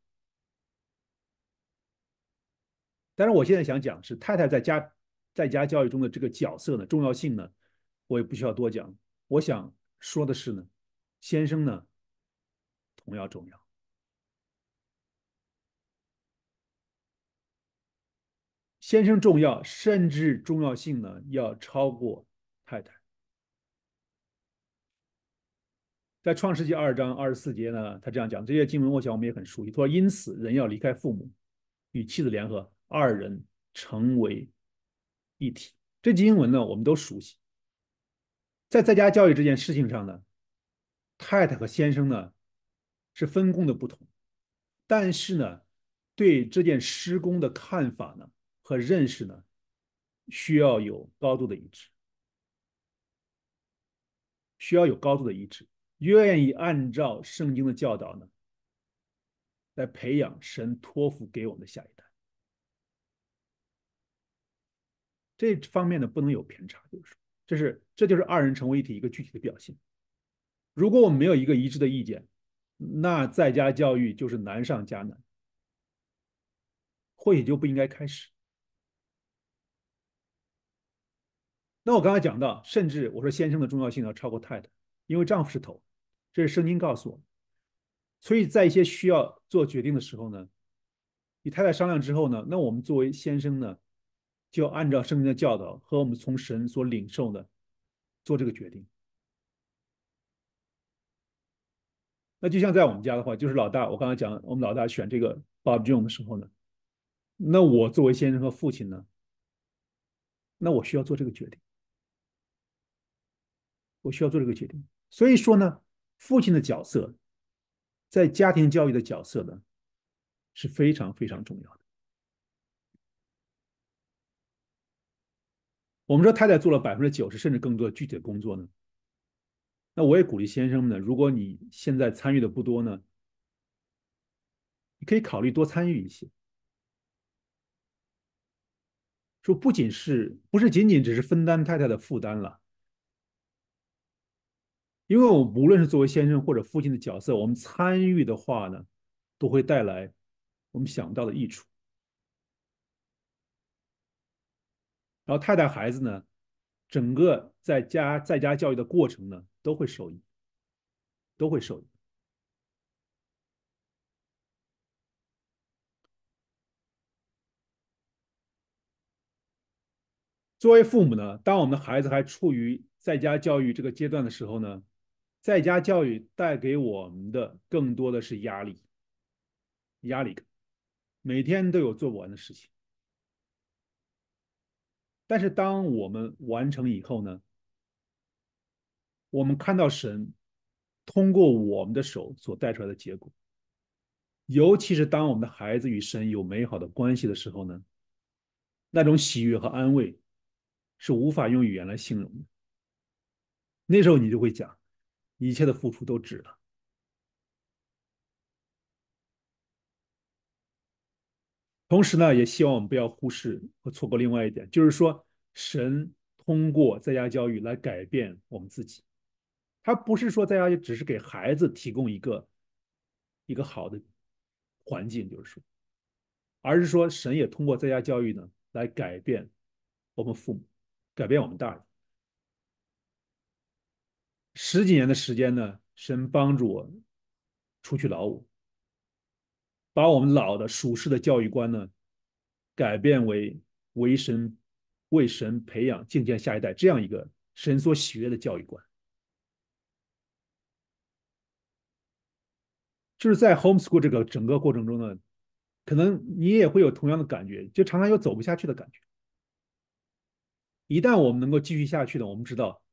但是我现在想讲是太太在家在家教育中的这个角色呢重要性呢，我也不需要多讲。我想说的是呢，先生呢同样重要，先生重要，甚至重要性呢要超过太太。在创世纪二章二十四节呢，他这样讲，这些经文我想我们也很熟悉。他说：“因此，人要离开父母，与妻子联合，二人成为一体。”这经文呢，我们都熟悉。在在家教育这件事情上呢，太太和先生呢是分工的不同，但是呢，对这件施工的看法呢和认识呢，需要有高度的一致，需要有高度的一致。愿意按照圣经的教导呢，来培养神托付给我们的下一代。这方面呢，不能有偏差，就是这是这就是二人成为一体一个具体的表现。如果我们没有一个一致的意见，那在家教育就是难上加难，或许就不应该开始。那我刚才讲到，甚至我说先生的重要性要超过太太。因为丈夫是头，这是圣经告诉我。所以在一些需要做决定的时候呢，与太太商量之后呢，那我们作为先生呢，就要按照圣经的教导和我们从神所领受的做这个决定。那就像在我们家的话，就是老大，我刚才讲我们老大选这个 Bob Jones 的时候呢，那我作为先生和父亲呢，那我需要做这个决定，我需要做这个决定。所以说呢，父亲的角色，在家庭教育的角色呢，是非常非常重要的。我们说太太做了百分之九十甚至更多的具体的工作呢，那我也鼓励先生们呢，如果你现在参与的不多呢，你可以考虑多参与一些。说不仅是，不是仅仅只是分担太太的负担了。因为我们无论是作为先生或者父亲的角色，我们参与的话呢，都会带来我们想到的益处。然后太太、孩子呢，整个在家在家教育的过程呢，都会受益，都会受益。作为父母呢，当我们的孩子还处于在家教育这个阶段的时候呢，在家教育带给我们的更多的是压力、压力感，每天都有做不完的事情。但是当我们完成以后呢，我们看到神通过我们的手所带出来的结果，尤其是当我们的孩子与神有美好的关系的时候呢，那种喜悦和安慰是无法用语言来形容的。那时候你就会讲。一切的付出都值了。同时呢，也希望我们不要忽视和错过另外一点，就是说，神通过在家教育来改变我们自己。他不是说在家只是给孩子提供一个一个好的环境，就是说，而是说神也通过在家教育呢，来改变我们父母，改变我们大人。十几年的时间呢，神帮助我出去劳务，把我们老的属世的教育观呢，改变为为神为神培养、敬献下一代这样一个神所喜悦的教育观。就是在 homeschool 这个整个过程中呢，可能你也会有同样的感觉，就常常有走不下去的感觉。一旦我们能够继续下去的，我们知道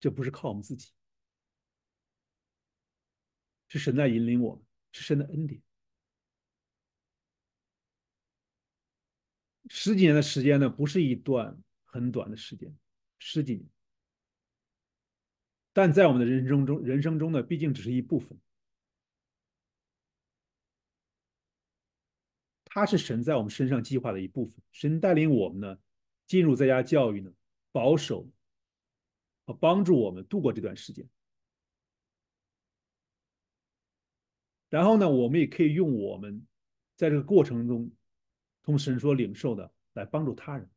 这不是靠我们自己。是神在引领我们，是神的恩典。十几年的时间呢，不是一段很短的时间，十几年。但在我们的人生中，人生中呢，毕竟只是一部分。他是神在我们身上计划的一部分，神带领我们呢，进入在家教育呢，保守和帮助我们度过这段时间。然后呢，我们也可以用我们在这个过程中从神所领受的来帮助他人。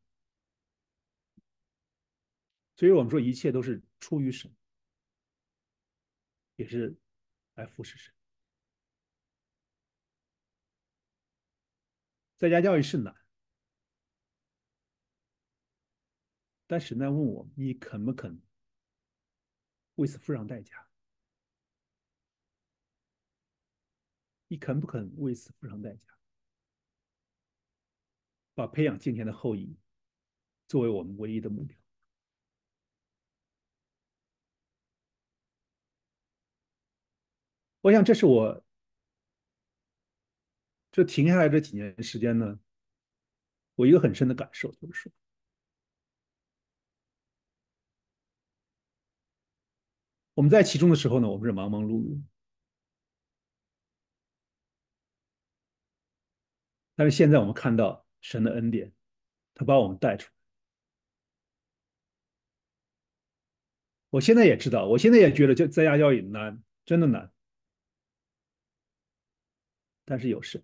所以我们说一切都是出于神，也是来服侍神。在家教育是难，但神在问我，你肯不肯为此付上代价？你肯不肯为此付上代价？把培养今天的后裔作为我们唯一的目标。我想，这是我这停下来这几年时间呢，我一个很深的感受，就是我们在其中的时候呢，我们是忙忙碌碌。但是现在我们看到神的恩典，他把我们带出来。我现在也知道，我现在也觉得就在家教也难，真的难。但是有神，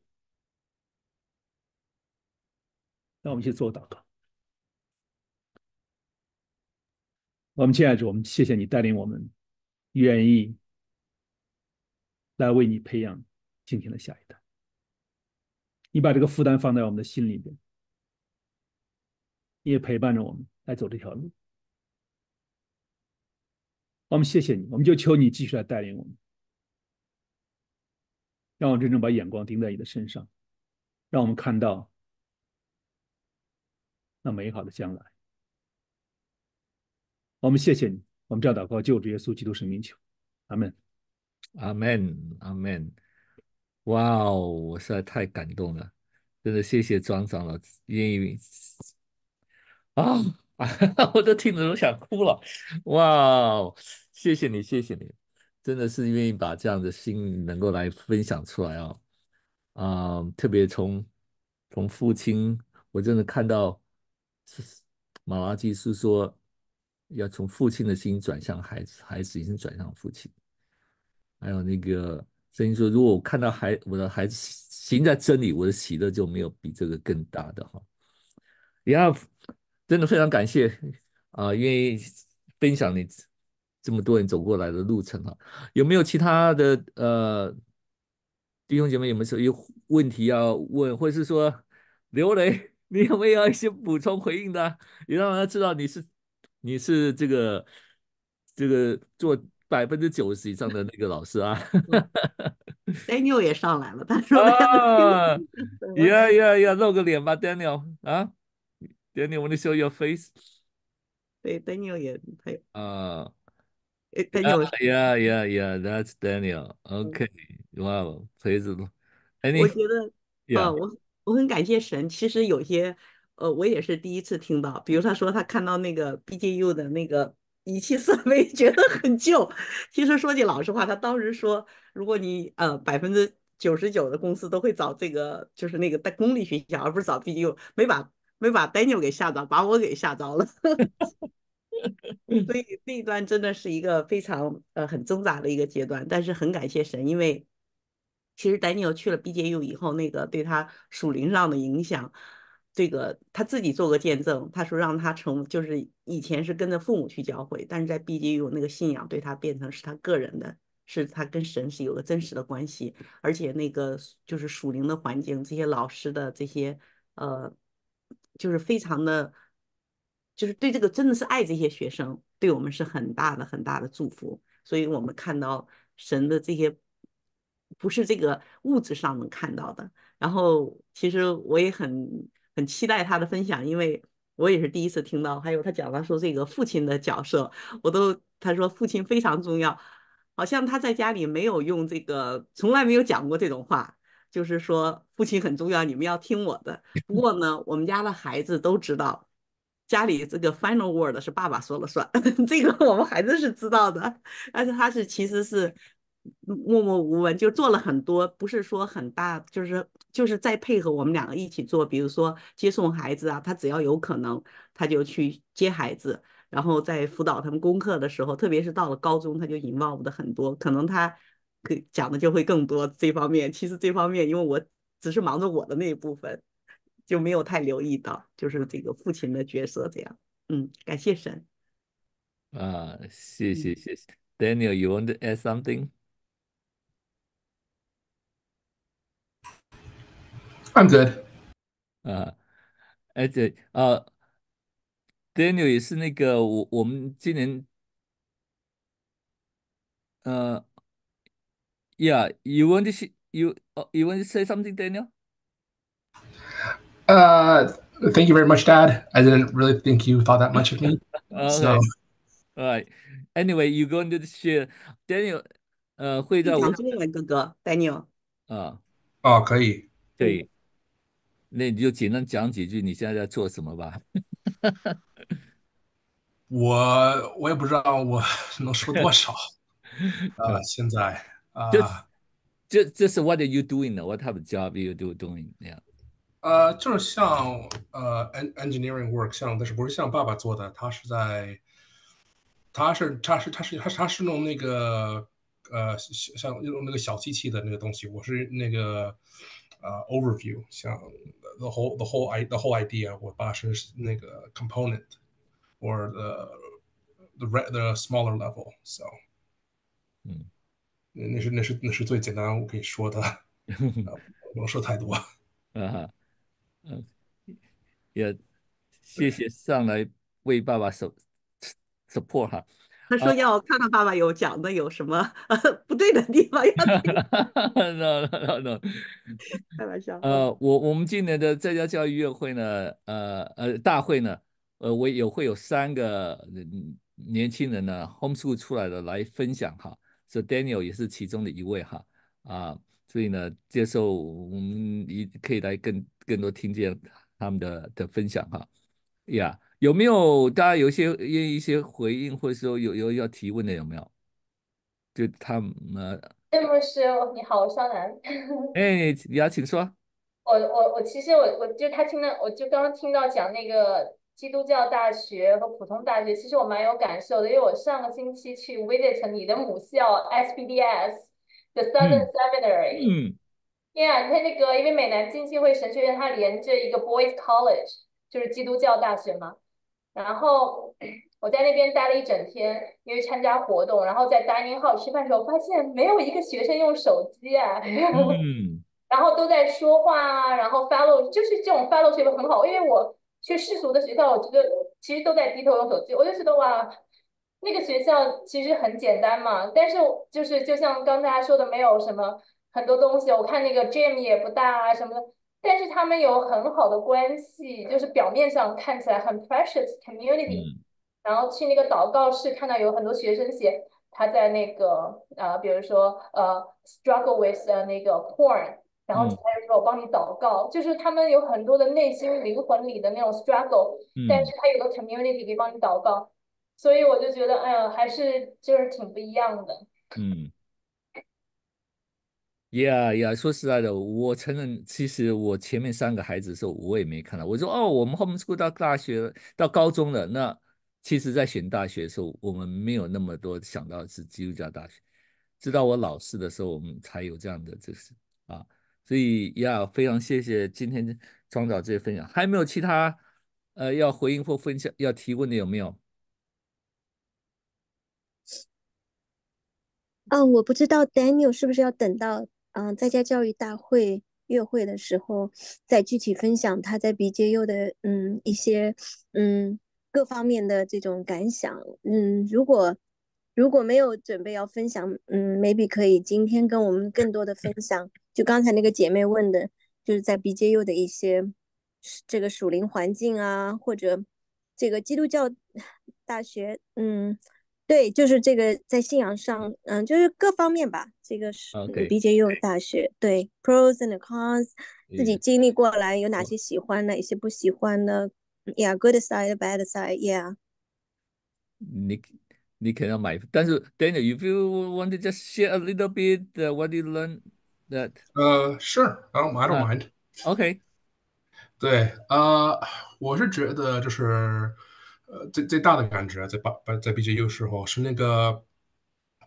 那我们去做祷告。我们亲爱的主，我们谢谢你带领我们，愿意来为你培养今天的下一代。你把这个负担放在我们的心里边，也陪伴着我们来走这条路。我们谢谢你，我们就求你继续来带领我们，让我们真正把眼光盯在你的身上，让我们看到那美好的将来。我们谢谢你，我们这样祷告，就职耶稣基督神明求，阿门，阿门，阿门。哇哦，我实在太感动了，真的谢谢庄长了，愿意啊，我都听着都想哭了。哇哦，谢谢你，谢谢你，真的是愿意把这样的心能够来分享出来啊啊！特别从从父亲，我真的看到马拉基是说，要从父亲的心转向孩子，孩子已经转向父亲，还有那个。圣经说，如果我看到孩我的孩子行在真理，我的喜乐就没有比这个更大的哈。你要真的非常感谢啊，愿意分享你这么多年走过来的路程哈。有没有其他的呃弟兄姐妹有没有说有问题要问，或者是说刘雷你有没有一些补充回应的？你让大家知道你是你是这个这个做。百分之九十以上的那个老师啊，Daniel 也上来了，他说：“呀呀呀，露个脸吧，Daniel 啊，Daniel，want to show your face？” 对 Daniel 也他啊，Daniel，e a h t h a t s Daniel，OK，Wow，Please，any，我觉得，啊，我我很感谢神。其实有些呃，我也是第一次听到，比如他说他看到那个 b g u 的那个。仪器设备觉得很旧，其实说句老实话，他当时说，如果你呃百分之九十九的公司都会找这个，就是那个在公立学校，而不是找 B J U，没把没把 Daniel 给吓着，把我给吓着了。所以 那一段真的是一个非常呃很挣扎的一个阶段，但是很感谢神，因为其实 Daniel 去了 B J U 以后，那个对他属灵上的影响。这个他自己做个见证，他说让他从就是以前是跟着父母去教会，但是在 B 级有那个信仰，对他变成是他个人的，是他跟神是有个真实的关系，而且那个就是属灵的环境，这些老师的这些呃，就是非常的，就是对这个真的是爱这些学生，对我们是很大的很大的祝福，所以我们看到神的这些不是这个物质上能看到的，然后其实我也很。很期待他的分享，因为我也是第一次听到。还有他讲到说这个父亲的角色，我都他说父亲非常重要，好像他在家里没有用这个，从来没有讲过这种话，就是说父亲很重要，你们要听我的。不过呢，我们家的孩子都知道，家里这个 final word 是爸爸说了算，这个我们孩子是知道的。但是他是其实是。默默无闻就做了很多，不是说很大，就是就是在配合我们两个一起做，比如说接送孩子啊，他只要有可能，他就去接孩子，然后在辅导他们功课的时候，特别是到了高中，他就 involve 的很多，可能他讲的就会更多这方面。其实这方面，因为我只是忙着我的那一部分，就没有太留意到，就是这个父亲的角色这样。嗯，感谢神。啊，谢谢谢谢。Daniel，you want to add something? I'm good. 啊，而且啊，Daniel 也是那个我我们今年呃，Yeah，you want to s you yeah. you want to say something, Daniel? Uh, thank you very much, Dad. I didn't really think you thought that much of me. So, Okay. All right. Anyway, you go into the share Daniel 呃会在我讲中文，哥哥 Daniel。啊，哦，可以，对，那你就简单讲几句，你现在在做什么吧？我我也不知道我 能说多少。啊，现在啊，这这是 What are you doing？What k i n e of job are you doing？那样，呃，就是像呃，eng engineering work，像但是不是像爸爸做的？他是在，他是他是他是他他是弄那个呃像用那个小机器的那个东西。我是那个。uh, overview，像 the whole the whole i the whole idea. idea，我把是那个 component or the the re, the smaller level，so，嗯，那是那是那是最简单我可以说的，不能说太多。啊，嗯，也谢谢上来为爸爸手 hmm. support 哈。他说要看看爸爸有讲的有什么 不对的地方。no no no no，开玩笑。呃，我我们今年的在家教育月会呢，呃呃，大会呢，呃，我有会有三个年轻人呢，homeschool 出来的来分享哈。所以 Daniel 也是其中的一位哈啊，所以呢，接受我们一可以来更更多听见他们的的分享哈。Yeah。有没有大家有一些一些回应，或者说有有要提问的？有没有？就他们。建筑师你好，小南。哎，你要请说。我我我其实我我就他听到我就刚刚听到讲那个基督教大学和普通大学，其实我蛮有感受的，因为我上个星期去 visit 你的母校 S P D S The Southern Seminary。嗯。Yeah，他那个因为美南浸信会神学院，它连着一个 Boys College，就是基督教大学嘛。然后我在那边待了一整天，因为参加活动。然后在 dining hall 吃饭的时候，发现没有一个学生用手机啊，然后都在说话啊，然后 f o l l o w 就是这种 f o l l o w 学 h 很好。因为我去世俗的学校，我觉得其实都在低头用手机。我就觉得哇，那个学校其实很简单嘛。但是就是就像刚才说的，没有什么很多东西。我看那个 gym 也不大啊，什么的。但是他们有很好的关系，就是表面上看起来很 precious community，然后去那个祷告室，看到有很多学生写他在那个呃，比如说呃 struggle with 那个 porn，然后其他人说帮你祷告，就是他们有很多的内心灵魂里的那种 struggle，但是他有个 community 可以帮你祷告，所以我就觉得，哎呀，还是就是挺不一样的。嗯。呀呀，说实在的，我承认，其实我前面三个孩子的时候，我也没看到。我说哦，我们后面到大学，到高中了。那其实，在选大学的时候，我们没有那么多想到是基督教大学。直到我老师的时候，我们才有这样的知识啊。所以呀，非常谢谢今天庄导这些分享。还没有其他呃要回应或分享要提问的有没有？嗯，我不知道 Daniel 是不是要等到。嗯，在家教育大会月会的时候，再具体分享他在 B J U 的嗯一些嗯各方面的这种感想。嗯，如果如果没有准备要分享，嗯，maybe 可以今天跟我们更多的分享。就刚才那个姐妹问的，就是在 B J U 的一些这个属灵环境啊，或者这个基督教大学，嗯。对，就是这个，在信仰上，嗯，就是各方面吧。这个是 B J U 大学，对，pros and cons，自己经历过来有哪些喜欢，哪些不喜欢的？Yeah，good side，bad side，yeah。你你肯定要买，但是 Daniel，if you want to just share a little bit what you learn that，呃，sure，I don't I don't mind。Okay。对，呃，我是觉得就是。呃，最最大的感知，在八八在 B J U 的时候，是那个，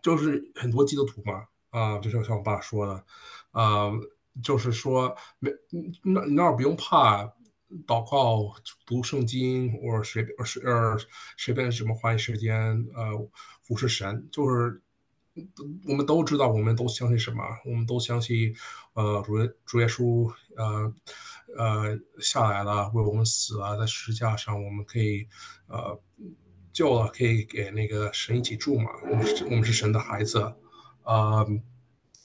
就是很多基督徒嘛，啊，就像像我爸说的，啊，就是说没，那那不用怕，祷告、读圣经或者随便随便随便什么花时间，呃，服侍神，就是我们都知道，我们都相信什么，我们都相信，呃，主主耶稣，呃。呃，下来了，为我们死了在十字架上，我们可以，呃，救了可以给那个神一起住嘛？我们是，我们是神的孩子，啊，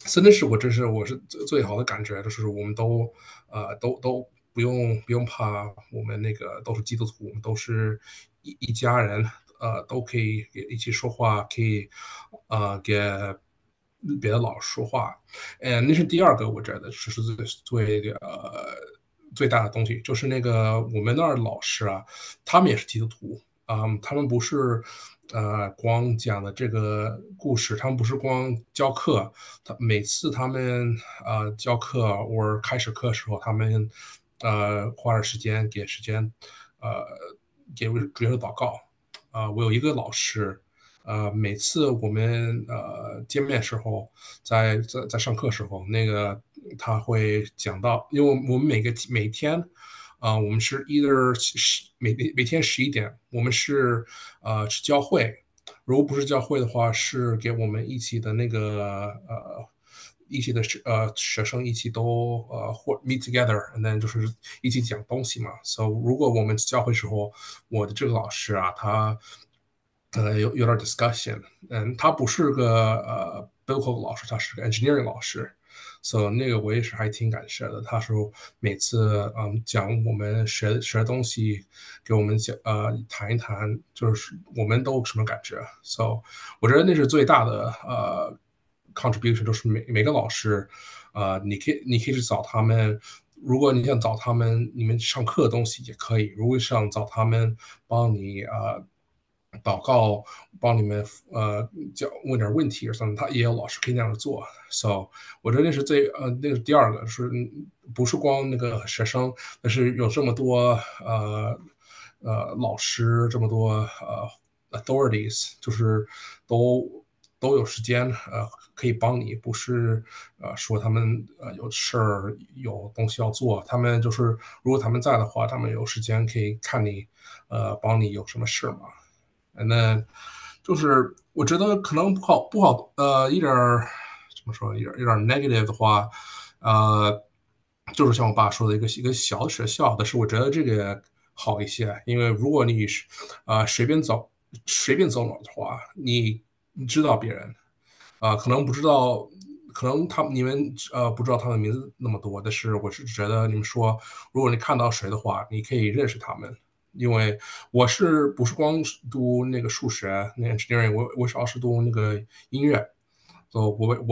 真的是我，这是我是最最好的感觉，就是我们都，呃，都都不用不用怕，我们那个都是基督徒，我们都是一一家人，呃，都可以给一起说话，可以，呃，给别的师说话，呃，那是第二个我觉得这是最最呃。最大的东西就是那个我们那儿老师啊，他们也是基督徒啊，他们不是呃光讲的这个故事，他们不是光教课，他每次他们呃教课或开始课的时候，他们呃花点时间给时间呃给主要的祷告啊。我有一个老师，呃每次我们呃见面时候，在在在上课时候那个。他会讲到，因为我们每个每天，啊，我们是 either 十每每天十一点，我们是呃去教会，如果不是教会的话，是给我们一起的那个呃一起的学呃学生一起都呃或 meet together，那就是一起讲东西嘛。So 如果我们教会时候，我的这个老师啊，他呃有有点 discussion，嗯，他不是个呃 a l 老师，他是个 engineering 老师。所以那个我也是还挺感谢的，他说每次嗯讲我们学学东西，给我们讲呃谈一谈，就是我们都什么感觉。所以我觉得那是最大的呃，contribution 都是每每个老师，呃，你可以你可以去找他们，如果你想找他们你们上课的东西也可以，如果想找他们帮你啊。祷告，帮你们，呃，叫问点问题什么，他也有老师可以那样做。So，我这那是这，呃，那是第二个，是，不是光那个学生，那是有这么多，呃，呃，老师，这么多，呃，authorities，就是都都有时间，呃，可以帮你，不是，呃，说他们，呃，有事儿，有东西要做，他们就是如果他们在的话，他们有时间可以看你，呃，帮你有什么事嘛。那，就是我觉得可能不好不好，呃，一点怎么说，一点有点 negative 的话，呃，就是像我爸说的一个一个小学校，但是我觉得这个好一些，因为如果你是呃随便走随便走哪的话，你你知道别人，啊，可能不知道，可能他你们呃不知道他们的名字那么多，但是我是觉得你们说，如果你看到谁的话，你可以认识他们。因为我是不是光读那个数学，那 engineering，我我是也是读那个音乐，我我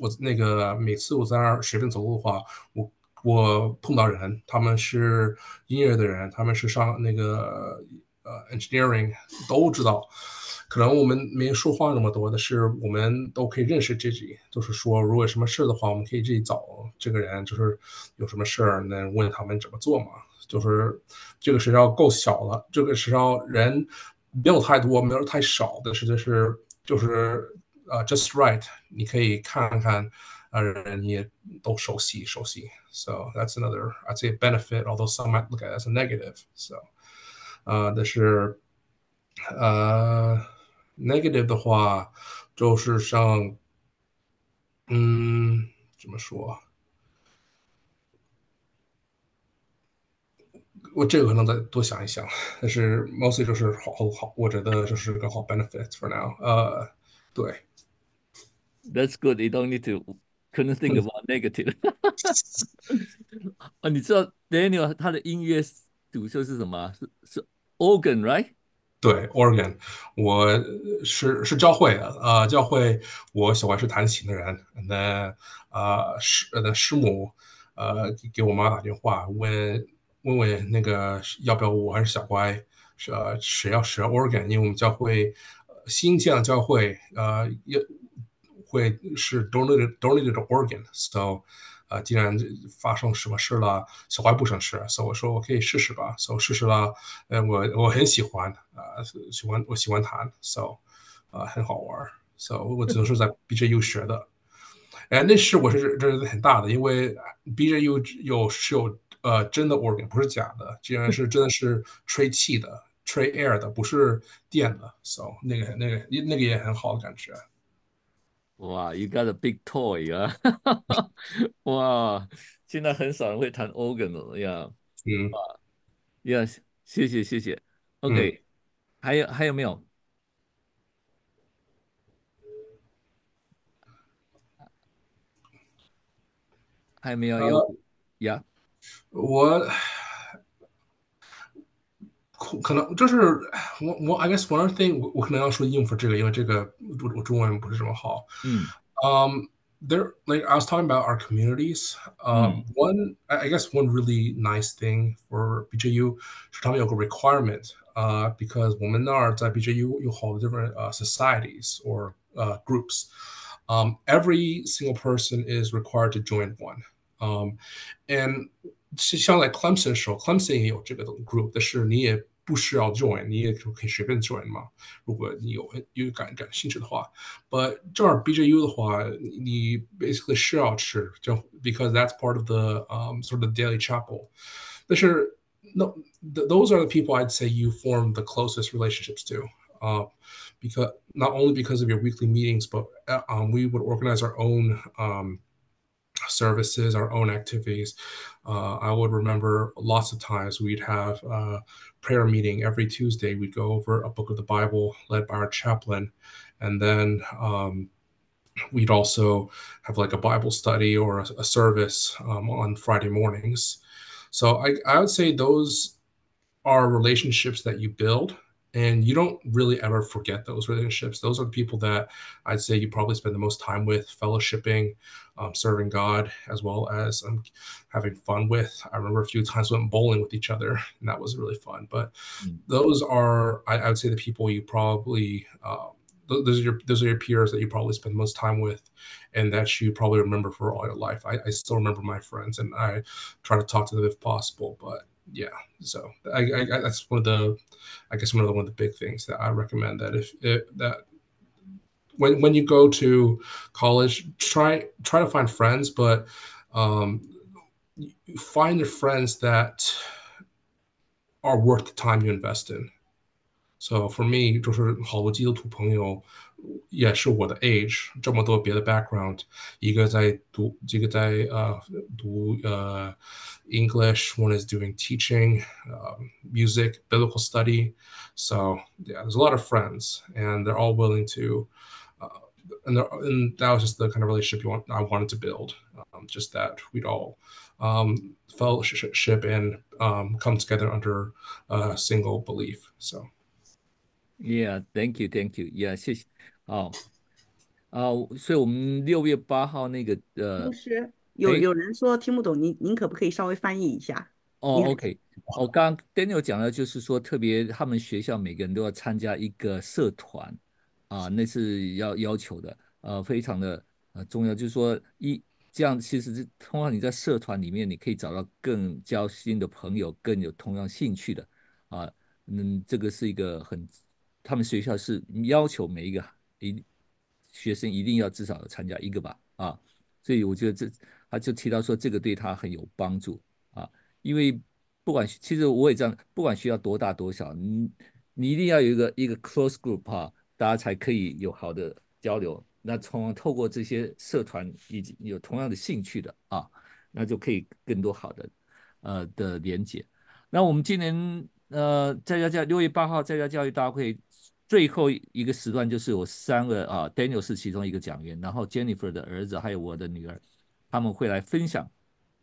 我那个每次我在那儿随便走路的话，我我碰到人，他们是音乐的人，他们是上那个呃 engineering，都知道，可能我们没说话那么多，但是我们都可以认识自己，就是说如果什么事的话，我们可以自己找这个人，就是有什么事儿能问他们怎么做嘛。就是这个学校够小了，这个学校人没有太多，没有太少，的实在是就是呃 just right。你可以看看，呃，人也都熟悉熟悉。So that's another I'd say benefit, although some might look at it as a negative. So，呃，但是，呃，negative 的话就是像，嗯，怎么说我这个可能再多想一想，但是 mostly 就是好，好，好，我觉得就是个好 benefit for now。呃，对，that's good. You don't need to. c o u l d n t think about negative. 啊，你知道 Daniel 他的音乐主修是什么？是是 organ right？对 organ，我是是教会的啊，教会。我喜欢是弹琴的人。那啊师那师母，呃，给我妈打电话问。问问那个要不要我还是小乖是谁要学 organ，因为我们教会新建教会呃要会是 donated donated organ，so 呃既然发生什么事了，小乖不想吃 s o 我说我可以试试吧，so 试试了，呃我我很喜欢啊喜欢我喜欢弹，so 啊很好玩，so 我只能是在 B J U 学的，哎那是我是这是很大的，因为 B J U 有是有。呃，真的 organ 不是假的，竟然是真的是吹气的，吹 air 的，不是电的，so 那个那个那个也很好的感觉。哇，you got a big toy 啊！哇，现在很少人会弹 organ 了呀。嗯。Yes，谢谢谢谢。OK，还有还有没有？还有没有有？Yeah。我可能就是我我 I guess one thing 我我可能要说应付这个，因为这个我我中文不是这么好。嗯。Um, there like I was talking about our communities. Um, mm. one I guess one really nice thing for BJU a requirement. Uh, because women are at BJU, you hold different uh, societies or uh, groups. Um, every single person is required to join one. Um, and 像在 Clemson 的时候，Clemson 也有这个 group，但是你也不需要 join，你也就可以随便 join 嘛。如果你有有感感兴趣的话，But 正儿 BJU 的话，你 basically 是要吃，就 because that's part of the um sort of daily chapel。但是 no, th those are the people I'd say you form the closest relationships to. Uh, because not only because of your weekly meetings, but uh, um, we would organize our own um, services, our own activities. Uh, I would remember lots of times we'd have a prayer meeting every Tuesday. We'd go over a book of the Bible led by our chaplain, and then um, we'd also have like a Bible study or a, a service um, on Friday mornings. So I, I would say those are relationships that you build and you don't really ever forget those relationships. Those are the people that I'd say you probably spend the most time with, fellowshipping, um, serving God, as well as um, having fun with. I remember a few times we went bowling with each other, and that was really fun. But mm. those are, I, I, would say, the people you probably. Uh, those are your those are your peers that you probably spend most time with and that you probably remember for all your life. I, I still remember my friends and I try to talk to them if possible, but yeah, so I, I, that's one of the, I guess one of the one of the big things that I recommend that if, if that when when you go to college, try try to find friends, but um, find your friends that are worth the time you invest in. So for me, me，就是好的基督徒朋友，也是我的 age，这么多别的 background，一个在读，一个在呃读呃 English，one is doing teaching, music, biblical study. So yeah, there's a lot of friends, and they're all willing to. Uh, and, there, and, that was just the kind of relationship want, I wanted to build. Um, just that we'd all um, fellowship and um, come together under a uh, single belief. So Yeah, thank you, thank you. Yeah, 谢谢。哦，啊，所以，我们六月八号那个，呃，有有人说听不懂，您您可不可以稍微翻译一下？哦，OK。我刚刚 Daniel 讲的就是说，特别他们学校每个人都要参加一个社团啊，那是要要求的，呃，非常的呃重要。就是说，一这样，其实是通过你在社团里面，你可以找到更交心的朋友，更有同样兴趣的啊。嗯，这个是一个很。他们学校是要求每一个一学生一定要至少参加一个吧，啊，所以我觉得这他就提到说这个对他很有帮助啊，因为不管其实我也这样，不管需要多大多小，你你一定要有一个一个 close group 啊，大家才可以有好的交流。那从透过这些社团，已经有同样的兴趣的啊，那就可以更多好的呃的连接。那我们今年呃在家教六月八号在家教育大会。最后一个时段就是我三个啊，Daniel 是其中一个讲员，然后 Jennifer 的儿子还有我的女儿，他们会来分享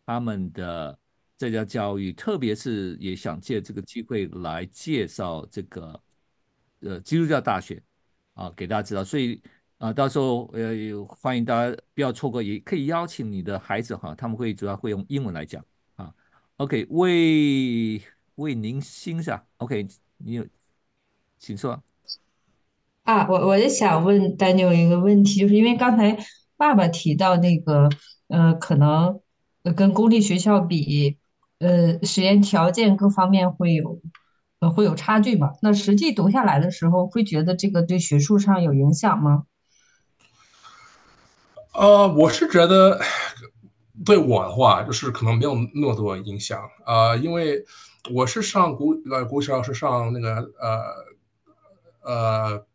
他们的在家教育，特别是也想借这个机会来介绍这个呃基督教大学啊给大家知道，所以啊到时候呃欢迎大家不要错过，也可以邀请你的孩子哈，他们会主要会用英文来讲啊。OK，为为您欣赏。OK，你有请说。啊，我我就想问 Daniel 一个问题，就是因为刚才爸爸提到那个，呃，可能跟公立学校比，呃，实验条件各方面会有，呃，会有差距嘛？那实际读下来的时候，会觉得这个对学术上有影响吗？呃，我是觉得，对我的话，就是可能没有那么多影响啊，因为我是上古呃，古校是上那个呃，呃。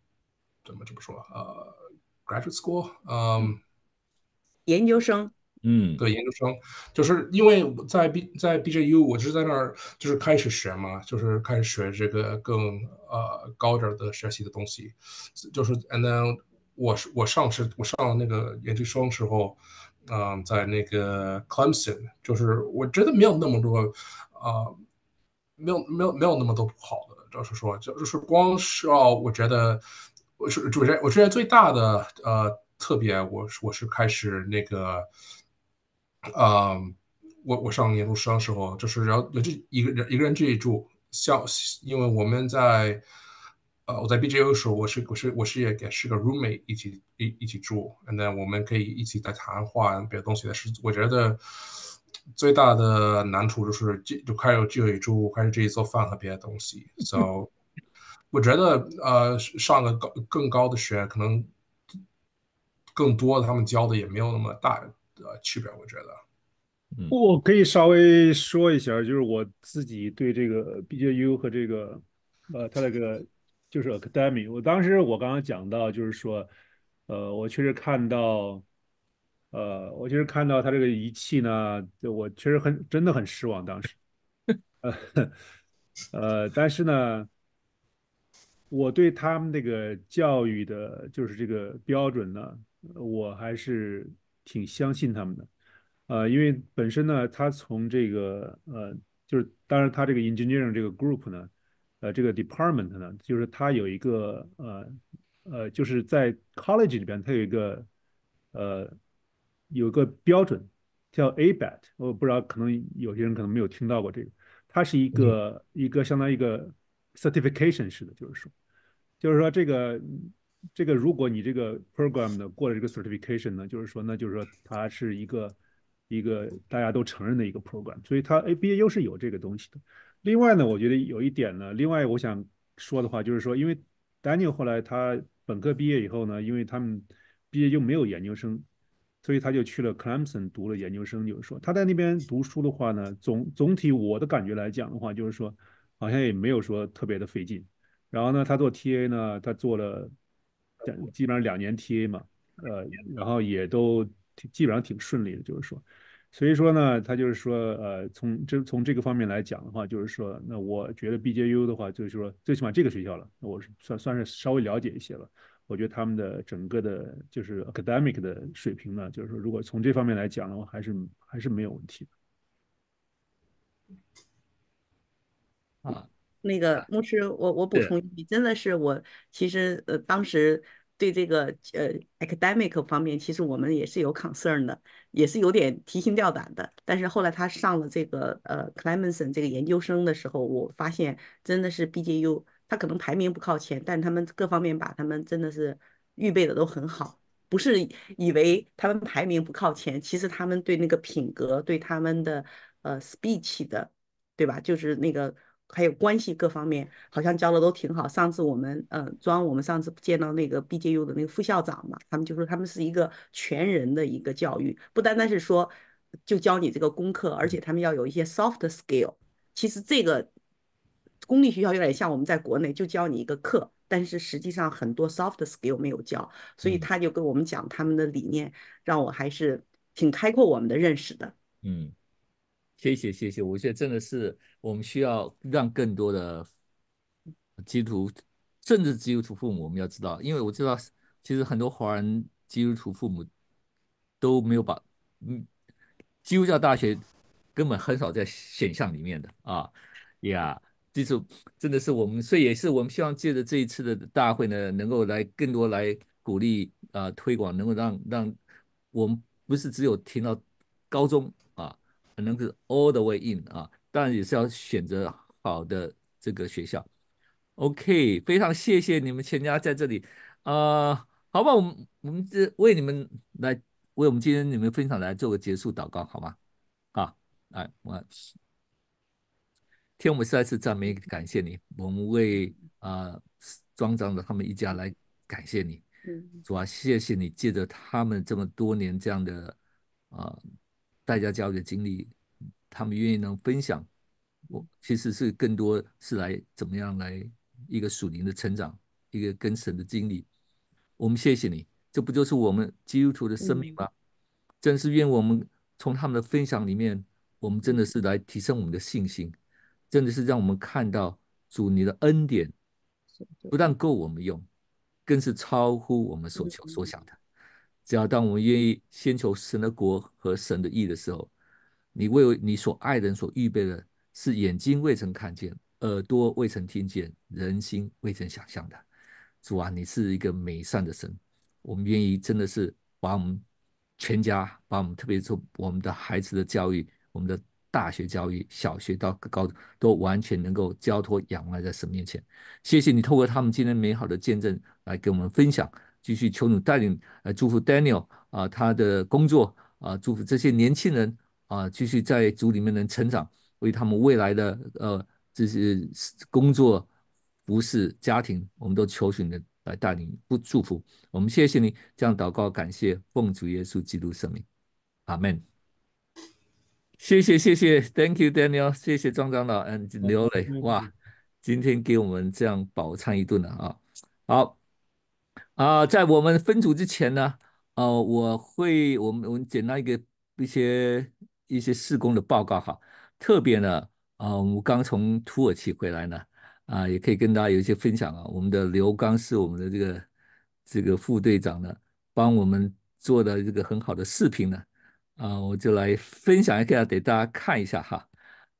怎么这么说？呃，graduate school，嗯，研究生，嗯，对，研究生，就是因为在 B 在 BJU，我就是在那儿就是开始学嘛，就是开始学这个更呃高点儿的学习的东西。就是 And then，我是我上是我上那个研究生时候，嗯，在那个 Clemson，就是我觉得没有那么多啊，没有没有没有那么多不好的，就是说就就是光是要我觉得。我是，主人，我之前最大的呃特别，我我是开始那个，嗯，我我上研究生时候，就是然后就一个人一个人自己住，校，因为我们在，呃，我在 B g U 的时候，我是我是我是也也是个 roommate 一起一一起住，那我们可以一起在谈话，别的东西的是，我觉得最大的难处就是就开始自己住，开始自己做饭和别的东西，so。我觉得呃上了高更高的学院可能更多他们教的也没有那么大的区别，我觉得。我可以稍微说一下，就是我自己对这个 B J U 和这个呃他那个就是 a c a d e m y 我当时我刚刚讲到就是说呃我确实看到呃我其实看到他这个仪器呢，就我确实很真的很失望当时。呃但是呢。我对他们这个教育的，就是这个标准呢，我还是挺相信他们的，呃，因为本身呢，他从这个，呃，就是当然他这个 engineering 这个 group 呢，呃，这个 department 呢，就是他有一个，呃，呃，就是在 college 里边，他有一个，呃，有个标准叫 A-BAT，我不知道，可能有些人可能没有听到过这个，它是一个一个相当于一个。certification 式的，就是说，就是说这个这个，如果你这个 program 的过了这个 certification 呢，就是说，那就是说它是一个一个大家都承认的一个 program，所以它 A B A U 是有这个东西的。另外呢，我觉得有一点呢，另外我想说的话就是说，因为 Daniel 后来他本科毕业以后呢，因为他们毕业就没有研究生，所以他就去了 Clemson 读了研究生。就是说他在那边读书的话呢，总总体我的感觉来讲的话，就是说。好像也没有说特别的费劲，然后呢，他做 TA 呢，他做了，基本上两年 TA 嘛，呃，然后也都基本上挺顺利的，就是说，所以说呢，他就是说，呃，从这从这个方面来讲的话，就是说，那我觉得 B J U 的话，就是说，最起码这个学校了，我是算算是稍微了解一些了，我觉得他们的整个的，就是 academic 的水平呢，就是说，如果从这方面来讲的话，还是还是没有问题的。啊，那个牧师，我我补充一句，真的是我其实呃当时对这个呃 academic 方面，其实我们也是有 concern 的，也是有点提心吊胆的。但是后来他上了这个呃 Clemson 这个研究生的时候，我发现真的是 B g U，他可能排名不靠前，但他们各方面把他们真的是预备的都很好，不是以为他们排名不靠前，其实他们对那个品格，对他们的呃 speech 的，对吧？就是那个。还有关系各方面好像教的都挺好。上次我们呃，装我们上次见到那个 B J U 的那个副校长嘛，他们就说他们是一个全人的一个教育，不单单是说就教你这个功课，而且他们要有一些 soft skill。其实这个公立学校有点像我们在国内就教你一个课，但是实际上很多 soft skill 没有教，所以他就跟我们讲他们的理念，让我还是挺开阔我们的认识的。嗯。谢谢谢谢，我觉得真的是我们需要让更多的基督徒，甚至基督徒父母，我们要知道，因为我知道，其实很多华人基督徒父母都没有把嗯基督教大学根本很少在选项里面的啊呀，这是真的是我们，所以也是我们希望借着这一次的大会呢，能够来更多来鼓励啊推广，能够让让我们不是只有听到高中。可能是 all the way in 啊，当然也是要选择好的这个学校。OK，非常谢谢你们全家在这里。呃，好吧，我们我们这为你们来为我们今天你们分享来做个结束祷告，好吗？啊，来，我天，我们再次赞美感谢你。我们为啊庄长的他们一家来感谢你，主啊，谢谢你借着他们这么多年这样的啊。大家教会的经历，他们愿意能分享。我其实是更多是来怎么样来一个属灵的成长，一个跟神的经历。我们谢谢你，这不就是我们基督徒的生命吗？真是愿我们从他们的分享里面，我们真的是来提升我们的信心，真的是让我们看到主你的恩典不但够我们用，更是超乎我们所求所想的。只要当我们愿意先求神的国和神的意的时候，你为你所爱人所预备的是眼睛未曾看见，耳朵未曾听见，人心未曾想象的。主啊，你是一个美善的神，我们愿意真的是把我们全家，把我们特别是我们的孩子的教育，我们的大学教育，小学到高中都完全能够交托仰赖在神面前。谢谢你透过他们今天美好的见证来给我们分享。继续求你带领，来祝福 Daniel 啊，他的工作啊，祝福这些年轻人啊，继续在主里面能成长，为他们未来的呃这些工作、服侍、家庭，我们都求求的来带领，不祝福我们，谢谢你这样祷告，感谢奉主耶稣基督圣名，阿门。谢谢谢谢，Thank you Daniel，谢谢庄长老 and 刘磊，哇，今天给我们这样饱餐一顿了啊，好。啊，在我们分组之前呢，呃，我会我们我们简单一个一些一些施工的报告哈。特别呢，啊，我们刚从土耳其回来呢，啊，也可以跟大家有一些分享啊。我们的刘刚是我们的这个这个副队长呢，帮我们做的这个很好的视频呢，啊，我就来分享一下，给大家看一下哈，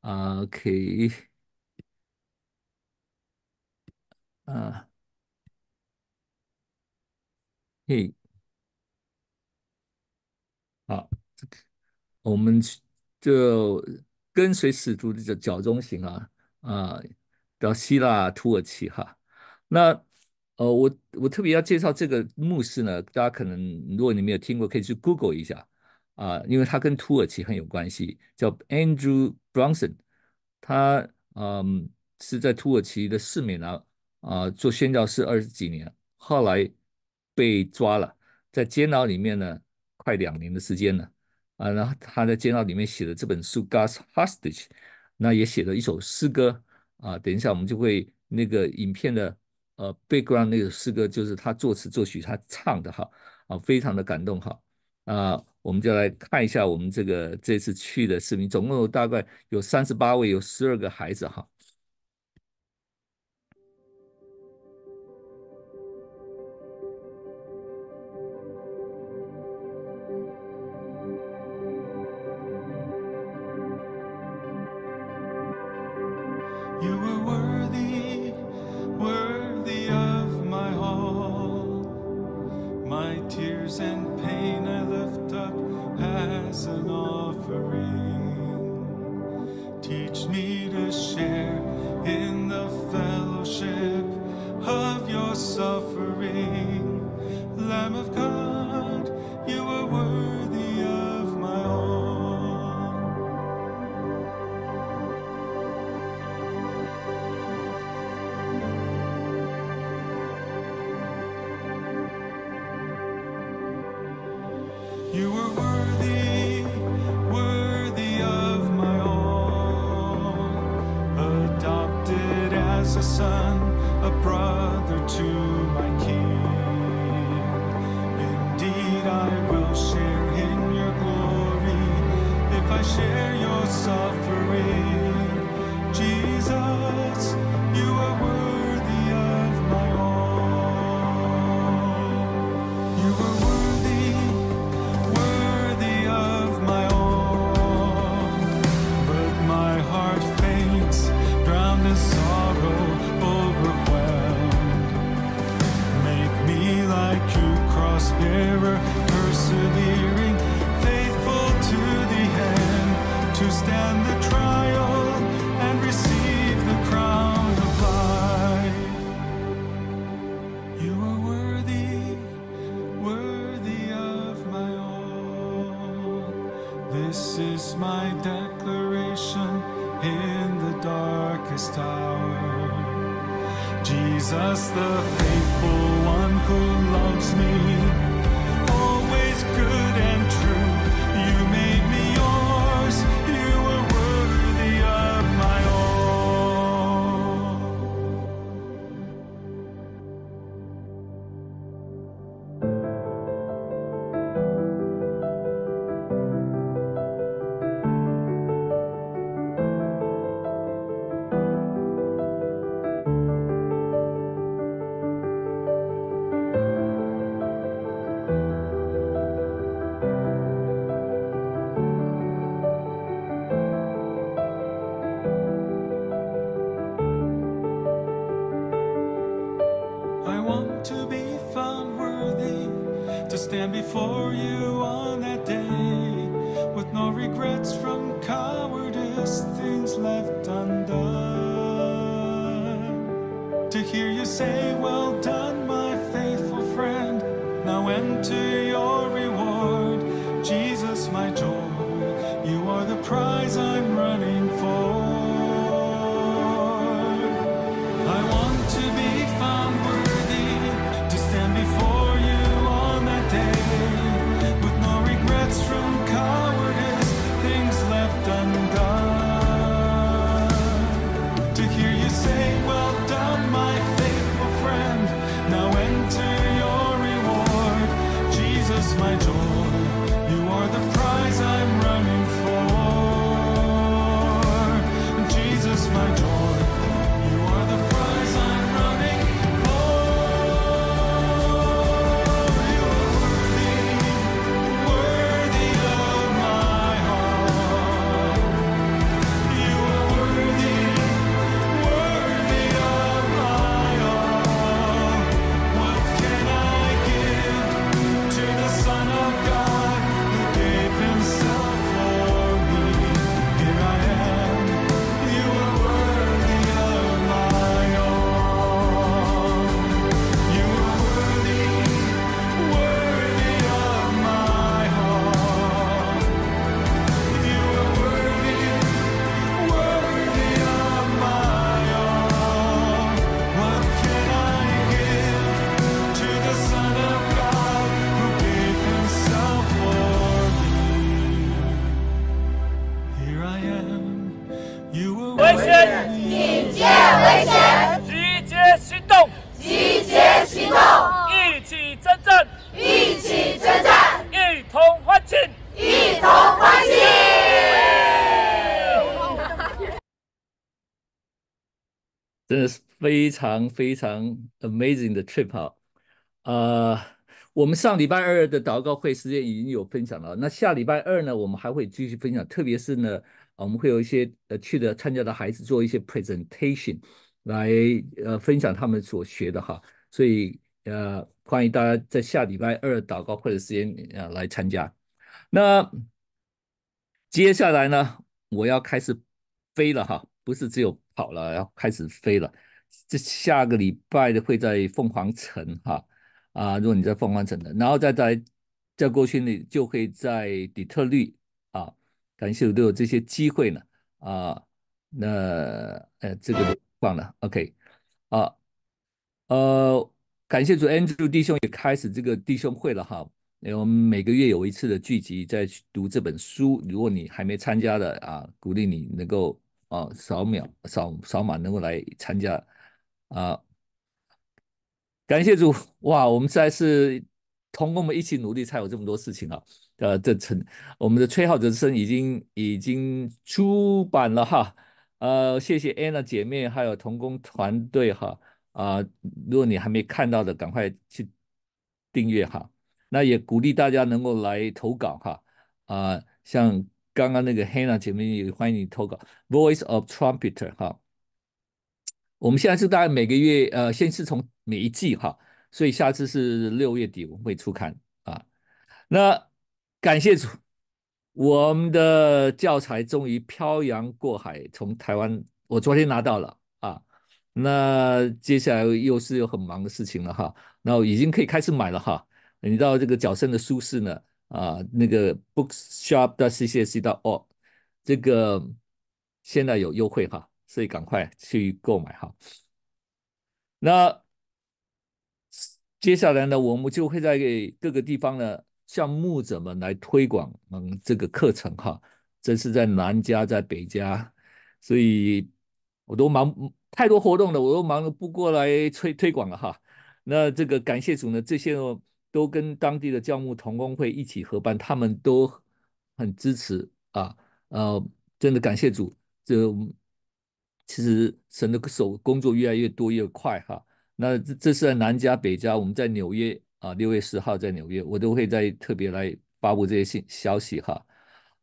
啊，可以，啊。嘿，好，我们就跟随使徒的脚脚中行啊啊到希腊、土耳其哈。那呃，我我特别要介绍这个牧师呢，大家可能如果你没有听过，可以去 Google 一下啊，因为他跟土耳其很有关系，叫 Andrew Bronson，他嗯是在土耳其的市美拿啊做宣教士二十几年，后来。被抓了，在监牢里面呢，快两年的时间了啊。然后他在监牢里面写的这本书《Gas Hostage》，那也写了一首诗歌啊。等一下我们就会那个影片的呃 background 那个诗歌，就是他作词作曲他唱的哈啊，非常的感动哈啊。我们就来看一下我们这个这次去的视频，总共有大概有三十八位，有十二个孩子哈。常非常 amazing 的 trip 哈，呃，我们上礼拜二的祷告会时间已经有分享了，那下礼拜二呢，我们还会继续分享，特别是呢，我们会有一些呃去的参加的孩子做一些 presentation 来呃分享他们所学的哈，所以呃欢迎大家在下礼拜二祷告会的时间呃来参加。那接下来呢，我要开始飞了哈，不是只有跑了，要开始飞了。这下个礼拜的会在凤凰城哈啊，如果你在凤凰城的，然后再在再过去，你就会在底特律啊。感谢我都有这些机会呢啊，那呃这个忘了，OK 啊呃，感谢主，Andrew 弟兄也开始这个弟兄会了哈。因为我们每个月有一次的聚集，在读这本书。如果你还没参加的啊，鼓励你能够啊，扫描扫扫码能够来参加。啊，感谢主哇！我们再次同工们一起努力才有这么多事情啊。呃，这成我们的吹号者之声已经已经出版了哈。呃，谢谢 Anna 姐妹，还有同工团队哈。啊，如果你还没看到的，赶快去订阅哈。那也鼓励大家能够来投稿哈。啊，像刚刚那个 Hannah 姐妹也欢迎你投稿，Voice of Trumpeter 哈。我们现在是大概每个月，呃，先是从每一季哈，所以下次是六月底我们会出刊啊。那感谢主，我们的教材终于漂洋过海从台湾，我昨天拿到了啊。那接下来又是有很忙的事情了哈。那我已经可以开始买了哈。你到这个角胜的书室呢啊，那个 Bookshop 的 C C C 到哦，这个现在有优惠哈。所以赶快去购买哈。那接下来呢，我们就会在各个地方呢向牧者们来推广嗯这个课程哈。这是在南家，在北家，所以我都忙太多活动了，我都忙不过来推推广了哈。那这个感谢主呢，这些都跟当地的教牧同工会一起合办，他们都很支持啊。呃，真的感谢主这。其实神的手工作越来越多越快哈，那这是在南加北加，我们在纽约啊，六月十号在纽约，我都会在特别来发布这些信消息哈。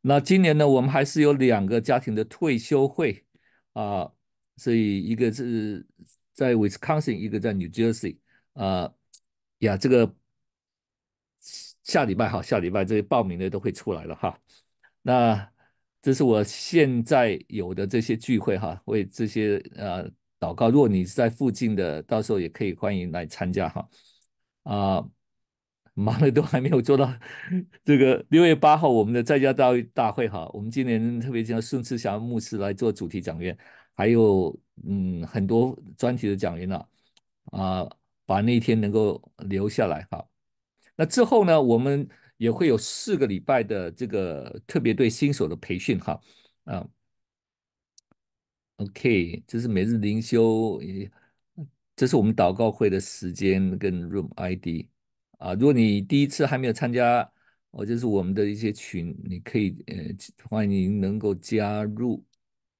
那今年呢，我们还是有两个家庭的退休会啊，所以一个是在 Wisconsin，一个在 New Jersey 啊，呀，这个下礼拜哈，下礼拜这些报名的都会出来了哈，那。这是我现在有的这些聚会哈，为这些呃祷告。如果你在附近的，到时候也可以欢迎来参加哈。啊，忙的都还没有做到这个六月八号我们的在家大大会哈，我们今年特别请顺慈祥牧师来做主题讲员，还有嗯很多专题的讲员呢、啊，把那一天能够留下来哈。那之后呢，我们。也会有四个礼拜的这个特别对新手的培训哈啊，OK，这是每日灵修，这是我们祷告会的时间跟 Room ID 啊。如果你第一次还没有参加，我就是我们的一些群，你可以呃欢迎能够加入。